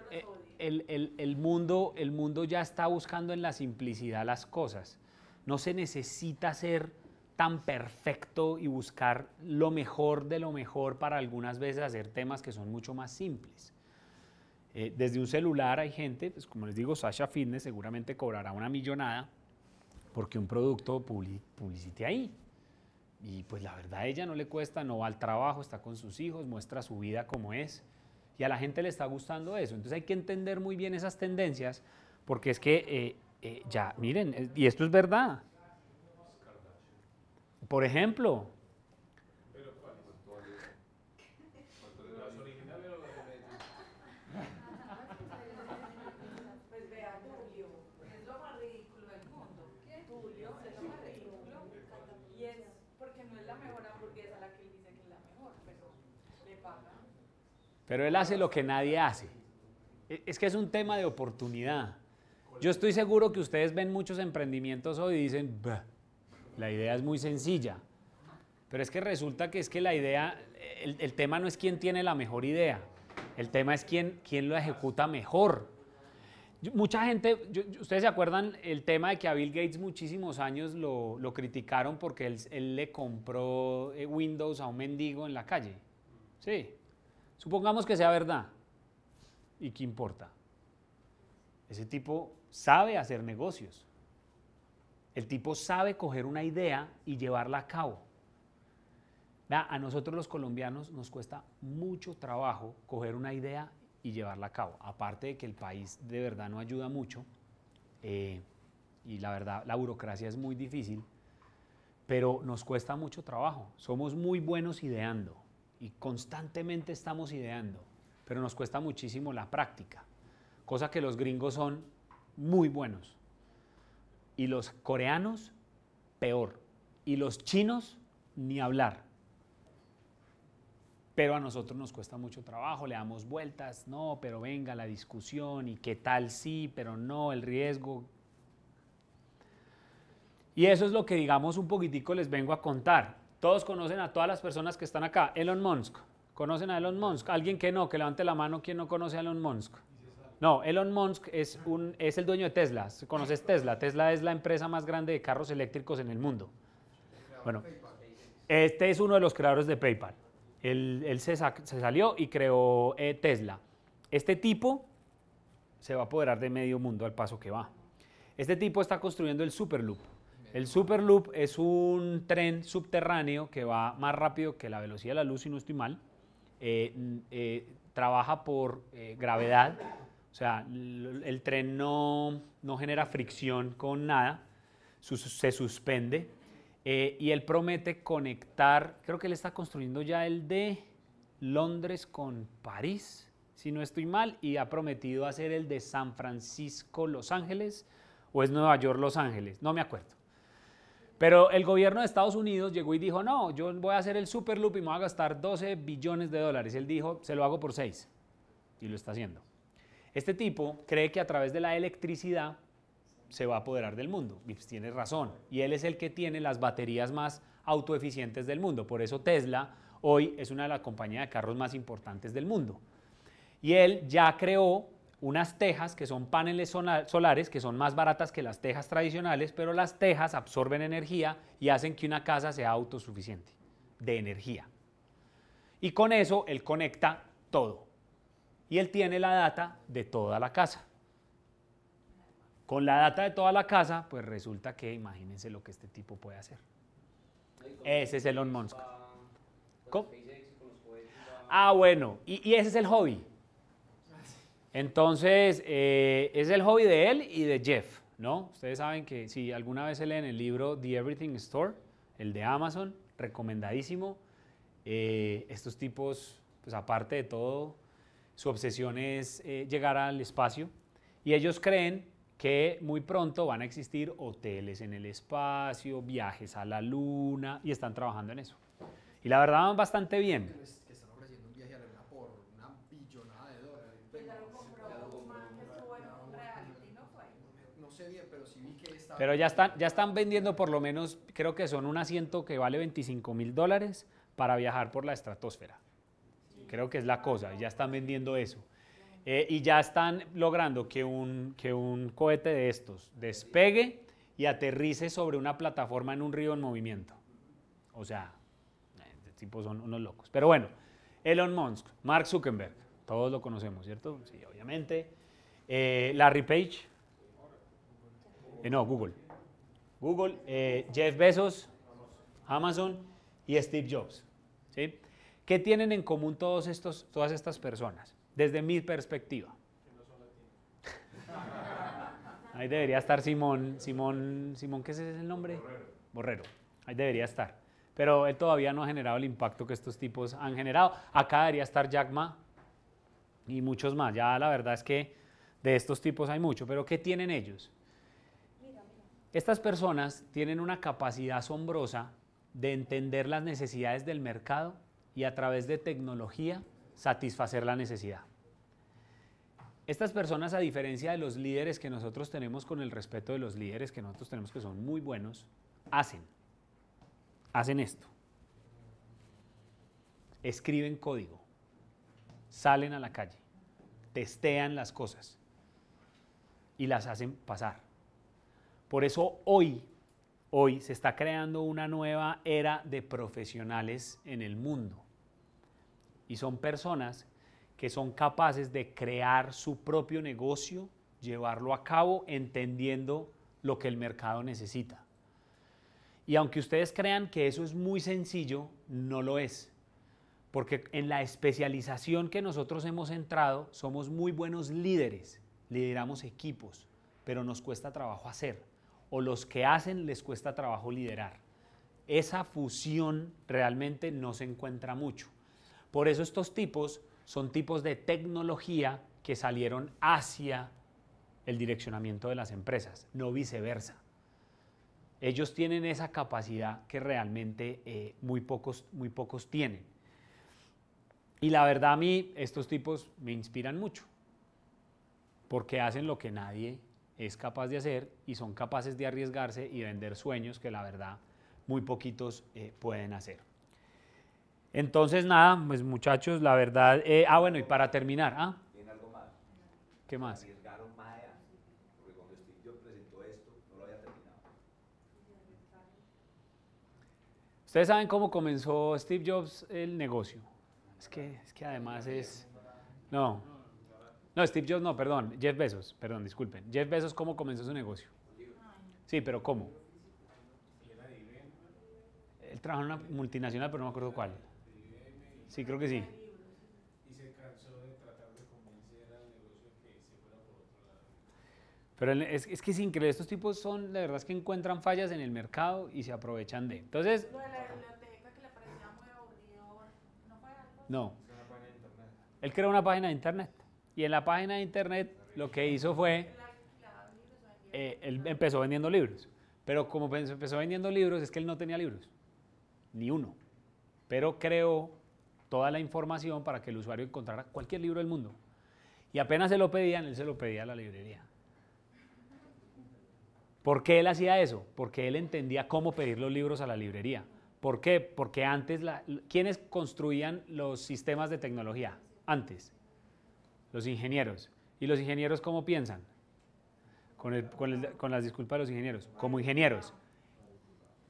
el, mundo, el mundo ya está buscando en la simplicidad las cosas. No se necesita ser tan perfecto y buscar lo mejor de lo mejor para algunas veces hacer temas que son mucho más simples. Eh, desde un celular hay gente, pues como les digo, Sasha Fitness seguramente cobrará una millonada porque un producto publicite ahí. Y pues la verdad a ella no le cuesta, no va al trabajo, está con sus hijos, muestra su vida como es y a la gente le está gustando eso. Entonces hay que entender muy bien esas tendencias porque es que eh, eh, ya, miren, eh, y esto es verdad. Por ejemplo, Pero él hace lo que nadie hace. E, es que es un tema de oportunidad. Yo estoy seguro que ustedes ven muchos emprendimientos hoy y dicen, la idea es muy sencilla. Pero es que resulta que es que la idea, el, tema no es quién tiene la mejor idea, el tema es quién, quién lo ejecuta mejor. mucha gente, ustedes se acuerdan el tema de que a Bill Gates muchísimos años lo, criticaron porque él, él, le compró eh, Windows a un mendigo en la calle. Sí. Supongamos que sea verdad. ¿Y qué importa? Ese tipo sabe hacer negocios. El tipo sabe coger una idea y llevarla a cabo. A nosotros los colombianos nos cuesta mucho trabajo coger una idea y llevarla a cabo. Aparte de que el país de verdad no ayuda mucho eh, y la verdad la burocracia es muy difícil, pero nos cuesta mucho trabajo. Somos muy buenos ideando y constantemente estamos ideando, pero nos cuesta muchísimo la práctica, cosa que los gringos son muy buenos y los coreanos peor y los chinos ni hablar. Pero a nosotros nos cuesta mucho trabajo, le damos vueltas, no, pero venga la discusión y qué tal sí, pero no, el riesgo. Y eso es lo que digamos un poquitico les vengo a contar. Todos conocen a todas las personas que están acá. Elon Musk. ¿Conocen a Elon Musk? Alguien que no, que levante la mano quien no conoce a Elon Musk. No, Elon Musk es, un, es el dueño de Tesla. ¿Conoces Tesla? Tesla es la empresa más grande de carros eléctricos en el mundo. Bueno, este es uno de los creadores de PayPal. Él, se, salió y creó eh, Tesla. Este tipo se va a apoderar de medio mundo al paso que va. Este tipo está construyendo el Superloop. El Superloop es un tren subterráneo que va más rápido que la velocidad de la luz, si no estoy mal. Eh, eh, trabaja por eh, gravedad, o sea, el tren no, no genera fricción con nada, se suspende. y él promete conectar, creo que él está construyendo ya el de Londres con París, si no estoy mal, y ha prometido hacer el de San Francisco, Los Ángeles, o es Nueva York, Los Ángeles, no me acuerdo. Pero el gobierno de Estados Unidos llegó y dijo, no, yo voy a hacer el Superloop y me voy a gastar 12 billones de dólares. Él dijo, se lo hago por 6. Y lo está haciendo. Este tipo cree que a través de la electricidad se va a apoderar del mundo. Y pues, tiene razón. Y él es el que tiene las baterías más autoeficientes del mundo. Por eso Tesla hoy es una de las compañías de carros más importantes del mundo. Y él ya creó unas tejas que son paneles solares, que son más baratas que las tejas tradicionales, pero las tejas absorben energía y hacen que una casa sea autosuficiente de energía. Y con eso él conecta todo. Y él tiene la data de toda la casa. Con la data de toda la casa, pues resulta que imagínense lo que este tipo puede hacer. Ese es Elon Musk. Ah, bueno, y, y, ese es el hobby. Entonces, eh, es el hobby de él y de Jeff, ¿no? Ustedes saben que si alguna vez se leen el libro The Everything Store, el de Amazon, recomendadísimo. Eh, estos tipos, pues aparte de todo, su obsesión es eh, llegar al espacio y ellos creen que muy pronto van a existir hoteles en el espacio, viajes a la luna y están trabajando en eso. Y la verdad van bastante bien. Pero ya están, ya están vendiendo por lo menos, creo que son un asiento que vale 25 mil dólares para viajar por la estratosfera. Creo que es la cosa, ya están vendiendo eso. Eh, y ya están logrando que un, que un cohete de estos despegue y aterrice sobre una plataforma en un río en movimiento. O sea, este tipo son unos locos. Pero bueno, Elon Musk, Mark Zuckerberg, todos lo conocemos, ¿cierto? Sí, obviamente. Eh, Larry Page, eh, no, Google. Google, eh, Jeff Bezos, Amazon y Steve Jobs. ¿sí? ¿Qué tienen en común todos estos, todas estas personas? Desde mi perspectiva. Ahí debería estar Simón, Simón, Simón, ¿qué es el nombre? Borrero. Borrero. Ahí debería estar. Pero él todavía no ha generado el impacto que estos tipos han generado. Acá debería estar Jack Ma y muchos más. Ya la verdad es que de estos tipos hay mucho. Pero ¿qué tienen ellos? Estas personas tienen una capacidad asombrosa de entender las necesidades del mercado y a través de tecnología satisfacer la necesidad. Estas personas, a diferencia de los líderes que nosotros tenemos, con el respeto de los líderes que nosotros tenemos que son muy buenos, hacen, hacen esto. Escriben código, salen a la calle, testean las cosas y las hacen pasar. Por eso hoy, hoy se está creando una nueva era de profesionales en el mundo. Y son personas que son capaces de crear su propio negocio, llevarlo a cabo entendiendo lo que el mercado necesita. Y aunque ustedes crean que eso es muy sencillo, no lo es. Porque en la especialización que nosotros hemos entrado, somos muy buenos líderes, lideramos equipos, pero nos cuesta trabajo hacer o los que hacen les cuesta trabajo liderar. Esa fusión realmente no se encuentra mucho. Por eso estos tipos son tipos de tecnología que salieron hacia el direccionamiento de las empresas, no viceversa. Ellos tienen esa capacidad que realmente eh, muy, pocos, muy pocos tienen. Y la verdad a mí estos tipos me inspiran mucho, porque hacen lo que nadie es capaz de hacer y son capaces de arriesgarse y vender sueños que la verdad muy poquitos eh, pueden hacer. Entonces, nada, pues muchachos, la verdad. Eh, ah, bueno, y para terminar, ¿ah? más? ¿Qué más? Ustedes saben cómo comenzó Steve Jobs el negocio. Es que, es que además es. No. No, Steve Jobs, no, perdón, Jeff Bezos, perdón, disculpen. Jeff Bezos, ¿cómo comenzó su negocio? Sí, pero ¿cómo? Él trabajó en una multinacional, pero no me acuerdo cuál. Sí, creo que sí. Y se cansó de tratar de convencer al negocio que se fuera por otro lado. Pero es, que es increíble, estos tipos son, la verdad es que encuentran fallas en el mercado y se aprovechan de. Entonces... ¿no No. Él creó una página de internet. Y en la página de internet lo que hizo fue, eh, él empezó vendiendo libros, pero como empezó vendiendo libros es que él no tenía libros, ni uno, pero creó toda la información para que el usuario encontrara cualquier libro del mundo. Y apenas se lo pedían, él se lo pedía a la librería. ¿Por qué él hacía eso? Porque él entendía cómo pedir los libros a la librería. ¿Por qué? Porque antes, ¿quiénes construían los sistemas de tecnología? Antes, los ingenieros. ¿Y los ingenieros cómo piensan? Con, las disculpas de los ingenieros, como ingenieros.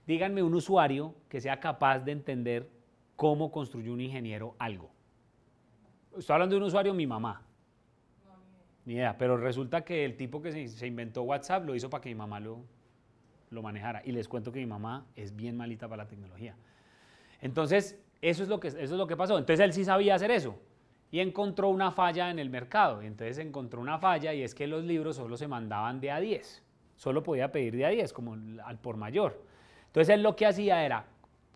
Díganme un usuario que sea capaz de entender cómo construyó un ingeniero algo. Estoy hablando de un usuario, mi mamá. Ni idea, pero resulta que el tipo que se, se inventó WhatsApp lo hizo para que mi mamá lo, lo manejara. Y les cuento que mi mamá es bien malita para la tecnología. Entonces, eso es lo que, eso es lo que pasó. Entonces, él sí sabía hacer eso y encontró una falla en el mercado. entonces encontró una falla y es que los libros solo se mandaban de a 10. Solo podía pedir de a 10, como al por mayor. Entonces él lo que hacía era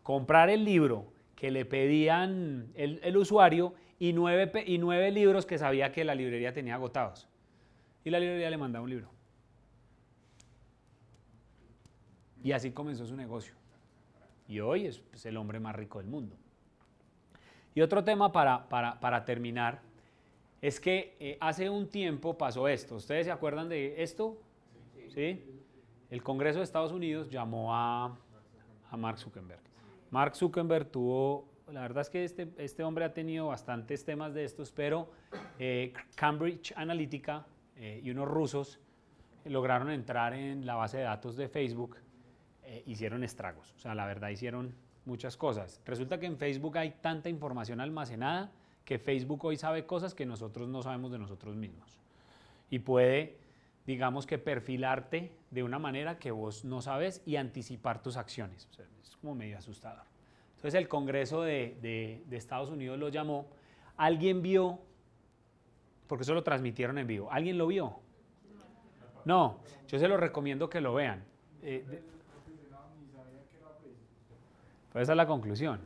comprar el libro que le pedían el, usuario y nueve, y libros que sabía que la librería tenía agotados. Y la librería le mandaba un libro. Y así comenzó su negocio. Y hoy es pues, el hombre más rico del mundo. Y otro tema para, para, terminar es que eh, hace un tiempo pasó esto. ¿Ustedes se acuerdan de esto? Sí. ¿Sí? El Congreso de Estados Unidos llamó a, a Mark Zuckerberg. Mark Zuckerberg tuvo, la verdad es que este, este hombre ha tenido bastantes temas de estos, pero eh, Cambridge Analytica eh, y unos rusos lograron entrar en la base de datos de Facebook, hicieron estragos. O sea, la verdad hicieron muchas cosas. Resulta que en Facebook hay tanta información almacenada que Facebook hoy sabe cosas que nosotros no sabemos de nosotros mismos. Y puede, digamos que, perfilarte de una manera que vos no sabes y anticipar tus acciones. es como medio asustador. Entonces el Congreso de, Estados Unidos lo llamó. Alguien vio, porque eso lo transmitieron en vivo, ¿alguien lo vio? No, yo se lo recomiendo que lo vean. Eh, esa es la conclusión.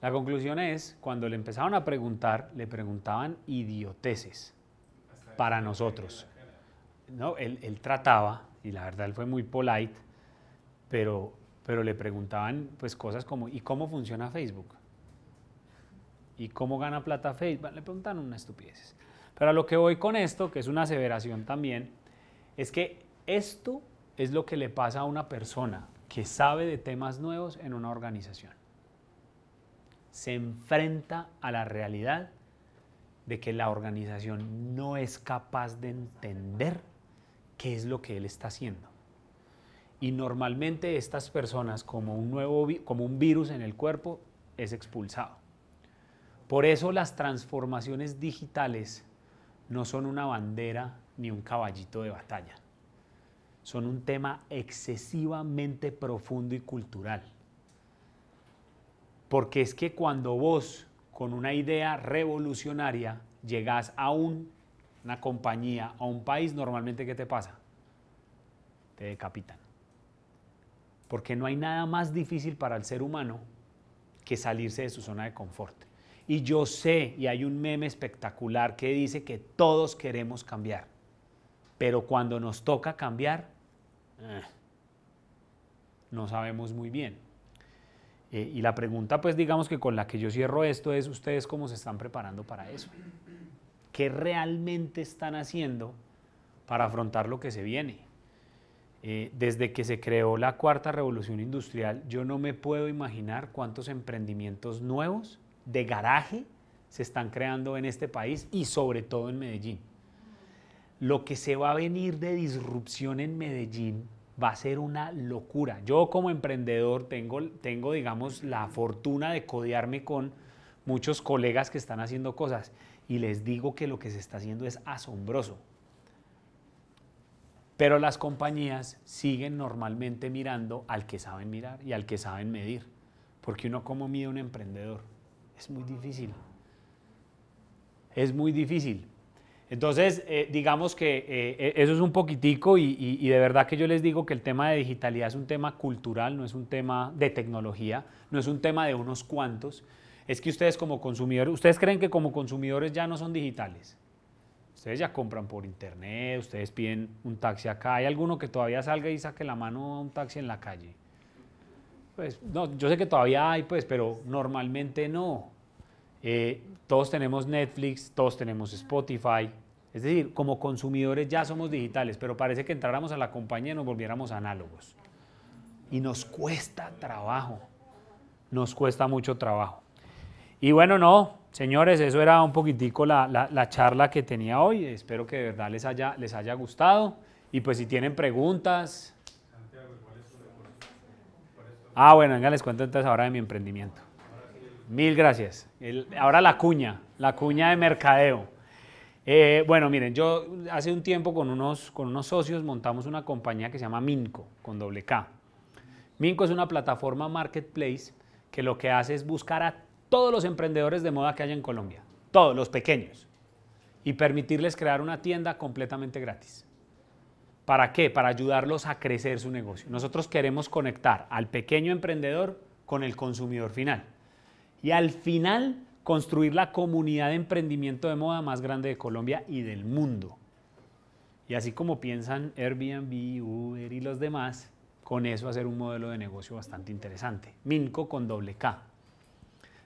La conclusión es, cuando le empezaron a preguntar, le preguntaban idioteces para nosotros. No, él, trataba, y la verdad él fue muy polite, pero, pero le preguntaban pues cosas como, ¿y cómo funciona Facebook? ¿Y cómo gana plata Facebook? Le preguntaron unas estupideces. Pero a lo que voy con esto, que es una aseveración también, es que esto es lo que le pasa a una persona que sabe de temas nuevos en una organización. Se enfrenta a la realidad de que la organización no es capaz de entender qué es lo que él está haciendo. Y normalmente estas personas, como un, nuevo, como un virus en el cuerpo, es expulsado. Por eso las transformaciones digitales no son una bandera ni un caballito de batalla son un tema excesivamente profundo y cultural. Porque es que cuando vos, con una idea revolucionaria, llegás a una compañía, a un país, normalmente ¿qué te pasa? Te decapitan. Porque no hay nada más difícil para el ser humano que salirse de su zona de confort. Y yo sé, y hay un meme espectacular que dice que todos queremos cambiar, pero cuando nos toca cambiar, eh, no sabemos muy bien. Eh, y la pregunta, pues digamos que con la que yo cierro esto es, ¿ustedes cómo se están preparando para eso? ¿Qué realmente están haciendo para afrontar lo que se viene? Eh, desde que se creó la cuarta revolución industrial, yo no me puedo imaginar cuántos emprendimientos nuevos de garaje se están creando en este país y sobre todo en Medellín. Lo que se va a venir de disrupción en Medellín va a ser una locura. Yo como emprendedor tengo, tengo digamos, la fortuna de codearme con muchos colegas que están haciendo cosas y les digo que lo que se está haciendo es asombroso. Pero las compañías siguen normalmente mirando al que saben mirar y al que saben medir. Porque uno cómo mide un emprendedor. Es muy difícil. Es muy difícil. Entonces, eh, digamos que eh, eh, eso es un poquitico y, y, de verdad que yo les digo que el tema de digitalidad es un tema cultural, no es un tema de tecnología, no es un tema de unos cuantos. Es que ustedes como consumidores, ustedes creen que como consumidores ya no son digitales. Ustedes ya compran por internet, ustedes piden un taxi acá. Hay alguno que todavía salga y saque la mano a un taxi en la calle. Pues no, yo sé que todavía hay, pues, pero normalmente no. Eh, todos tenemos Netflix, todos tenemos Spotify. Es decir, como consumidores ya somos digitales, pero parece que entráramos a la compañía y nos volviéramos análogos. Y nos cuesta trabajo. Nos cuesta mucho trabajo. Y bueno, no, señores, eso era un poquitico la, charla que tenía hoy. Espero que de verdad les haya, les haya gustado. Y pues si tienen preguntas. Ah, bueno, venga, les cuento entonces ahora de mi emprendimiento. Mil gracias. ahora la cuña, la cuña de mercadeo. Eh, bueno, miren, yo hace un tiempo con unos, con unos socios montamos una compañía que se llama Minco, con doble K. Minco es una plataforma marketplace que lo que hace es buscar a todos los emprendedores de moda que haya en Colombia, todos los pequeños, y permitirles crear una tienda completamente gratis. ¿Para qué? Para ayudarlos a crecer su negocio. Nosotros queremos conectar al pequeño emprendedor con el consumidor final y al final construir la comunidad de emprendimiento de moda más grande de Colombia y del mundo. Y así como piensan Airbnb, Uber y los demás, con eso hacer un modelo de negocio bastante interesante. Minco con doble K.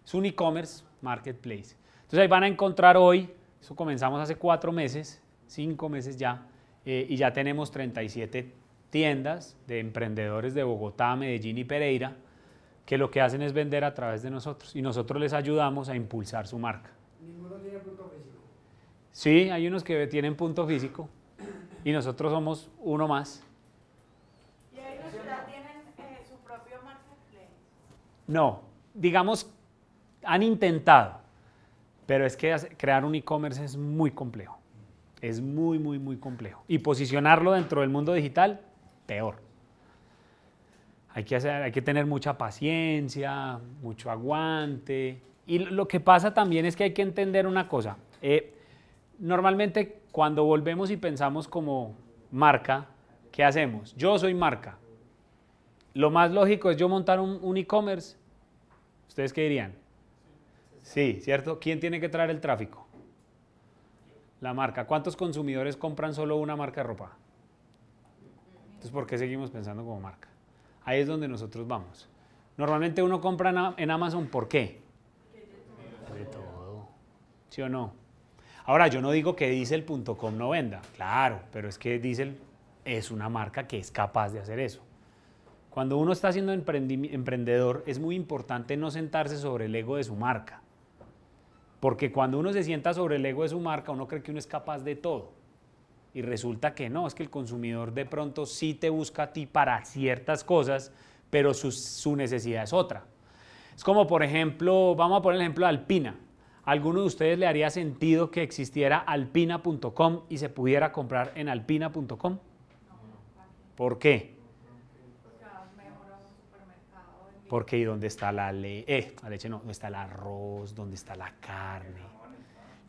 Es un e-commerce marketplace. Entonces ahí van a encontrar hoy, eso comenzamos hace cuatro meses, cinco meses ya, eh, y ya tenemos 37 tiendas de emprendedores de Bogotá, Medellín y Pereira que lo que hacen es vender a través de nosotros y nosotros les ayudamos a impulsar su marca. ¿Ninguno tiene punto físico? Sí, hay unos que tienen punto físico y nosotros somos uno más. ¿Y hay ya tienen eh, su propio marketplace? No, digamos, han intentado, pero es que crear un e-commerce es muy complejo. Es muy, muy, muy complejo. Y posicionarlo dentro del mundo digital, peor hay que, tener mucha paciencia, mucho aguante. Y lo que pasa también es que hay que entender una cosa. Eh, normalmente cuando volvemos y pensamos como marca, ¿qué hacemos? Yo soy marca. Lo más lógico es yo montar un, un e-commerce. ¿Ustedes qué dirían? Sí, ¿cierto? ¿Quién tiene que traer el tráfico? La marca. ¿Cuántos consumidores compran solo una marca de ropa? Entonces, ¿por qué seguimos pensando como marca? Ahí es donde nosotros vamos. Normalmente uno compra en Amazon, ¿por qué? De todo. ¿Sí o no? Ahora, yo no digo que Diesel.com no venda, claro, pero es que Diesel es una marca que es capaz de hacer eso. Cuando uno está siendo emprendedor, es muy importante no sentarse sobre el ego de su marca. Porque cuando uno se sienta sobre el ego de su marca, uno cree que uno es capaz de todo y resulta que no, es que el consumidor de pronto sí te busca a ti para ciertas cosas, pero su, necesidad es otra. Es como, por ejemplo, vamos a poner el ejemplo de Alpina. alguno de ustedes le haría sentido que existiera alpina.com y se pudiera comprar en alpina.com? ¿Por qué? Porque ¿y dónde está la, le eh, la leche? No, ¿dónde está el arroz? ¿Dónde está la carne?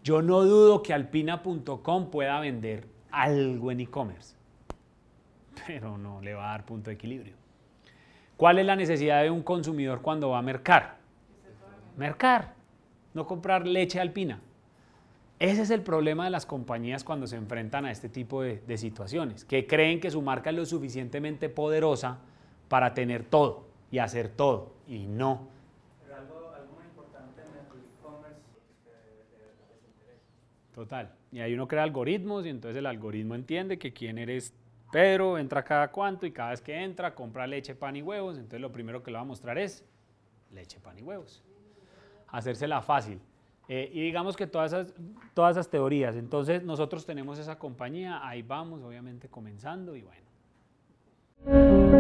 Yo no dudo que alpina.com pueda vender algo en e-commerce, pero no le va a dar punto de equilibrio. ¿Cuál es la necesidad de un consumidor cuando va a mercar? Mercar, no comprar leche alpina. Ese es el problema de las compañías cuando se enfrentan a este tipo de, situaciones, que creen que su marca es lo suficientemente poderosa para tener todo y hacer todo, y no. algo, importante en e-commerce eh, Total. Y ahí uno crea algoritmos y entonces el algoritmo entiende que quién eres Pedro, entra cada cuánto y cada vez que entra compra leche, pan y huevos. Entonces lo primero que le va a mostrar es leche, pan y huevos. Hacérsela fácil. Eh, y digamos que todas todas esas teorías. Entonces nosotros tenemos esa compañía, ahí vamos obviamente comenzando y bueno.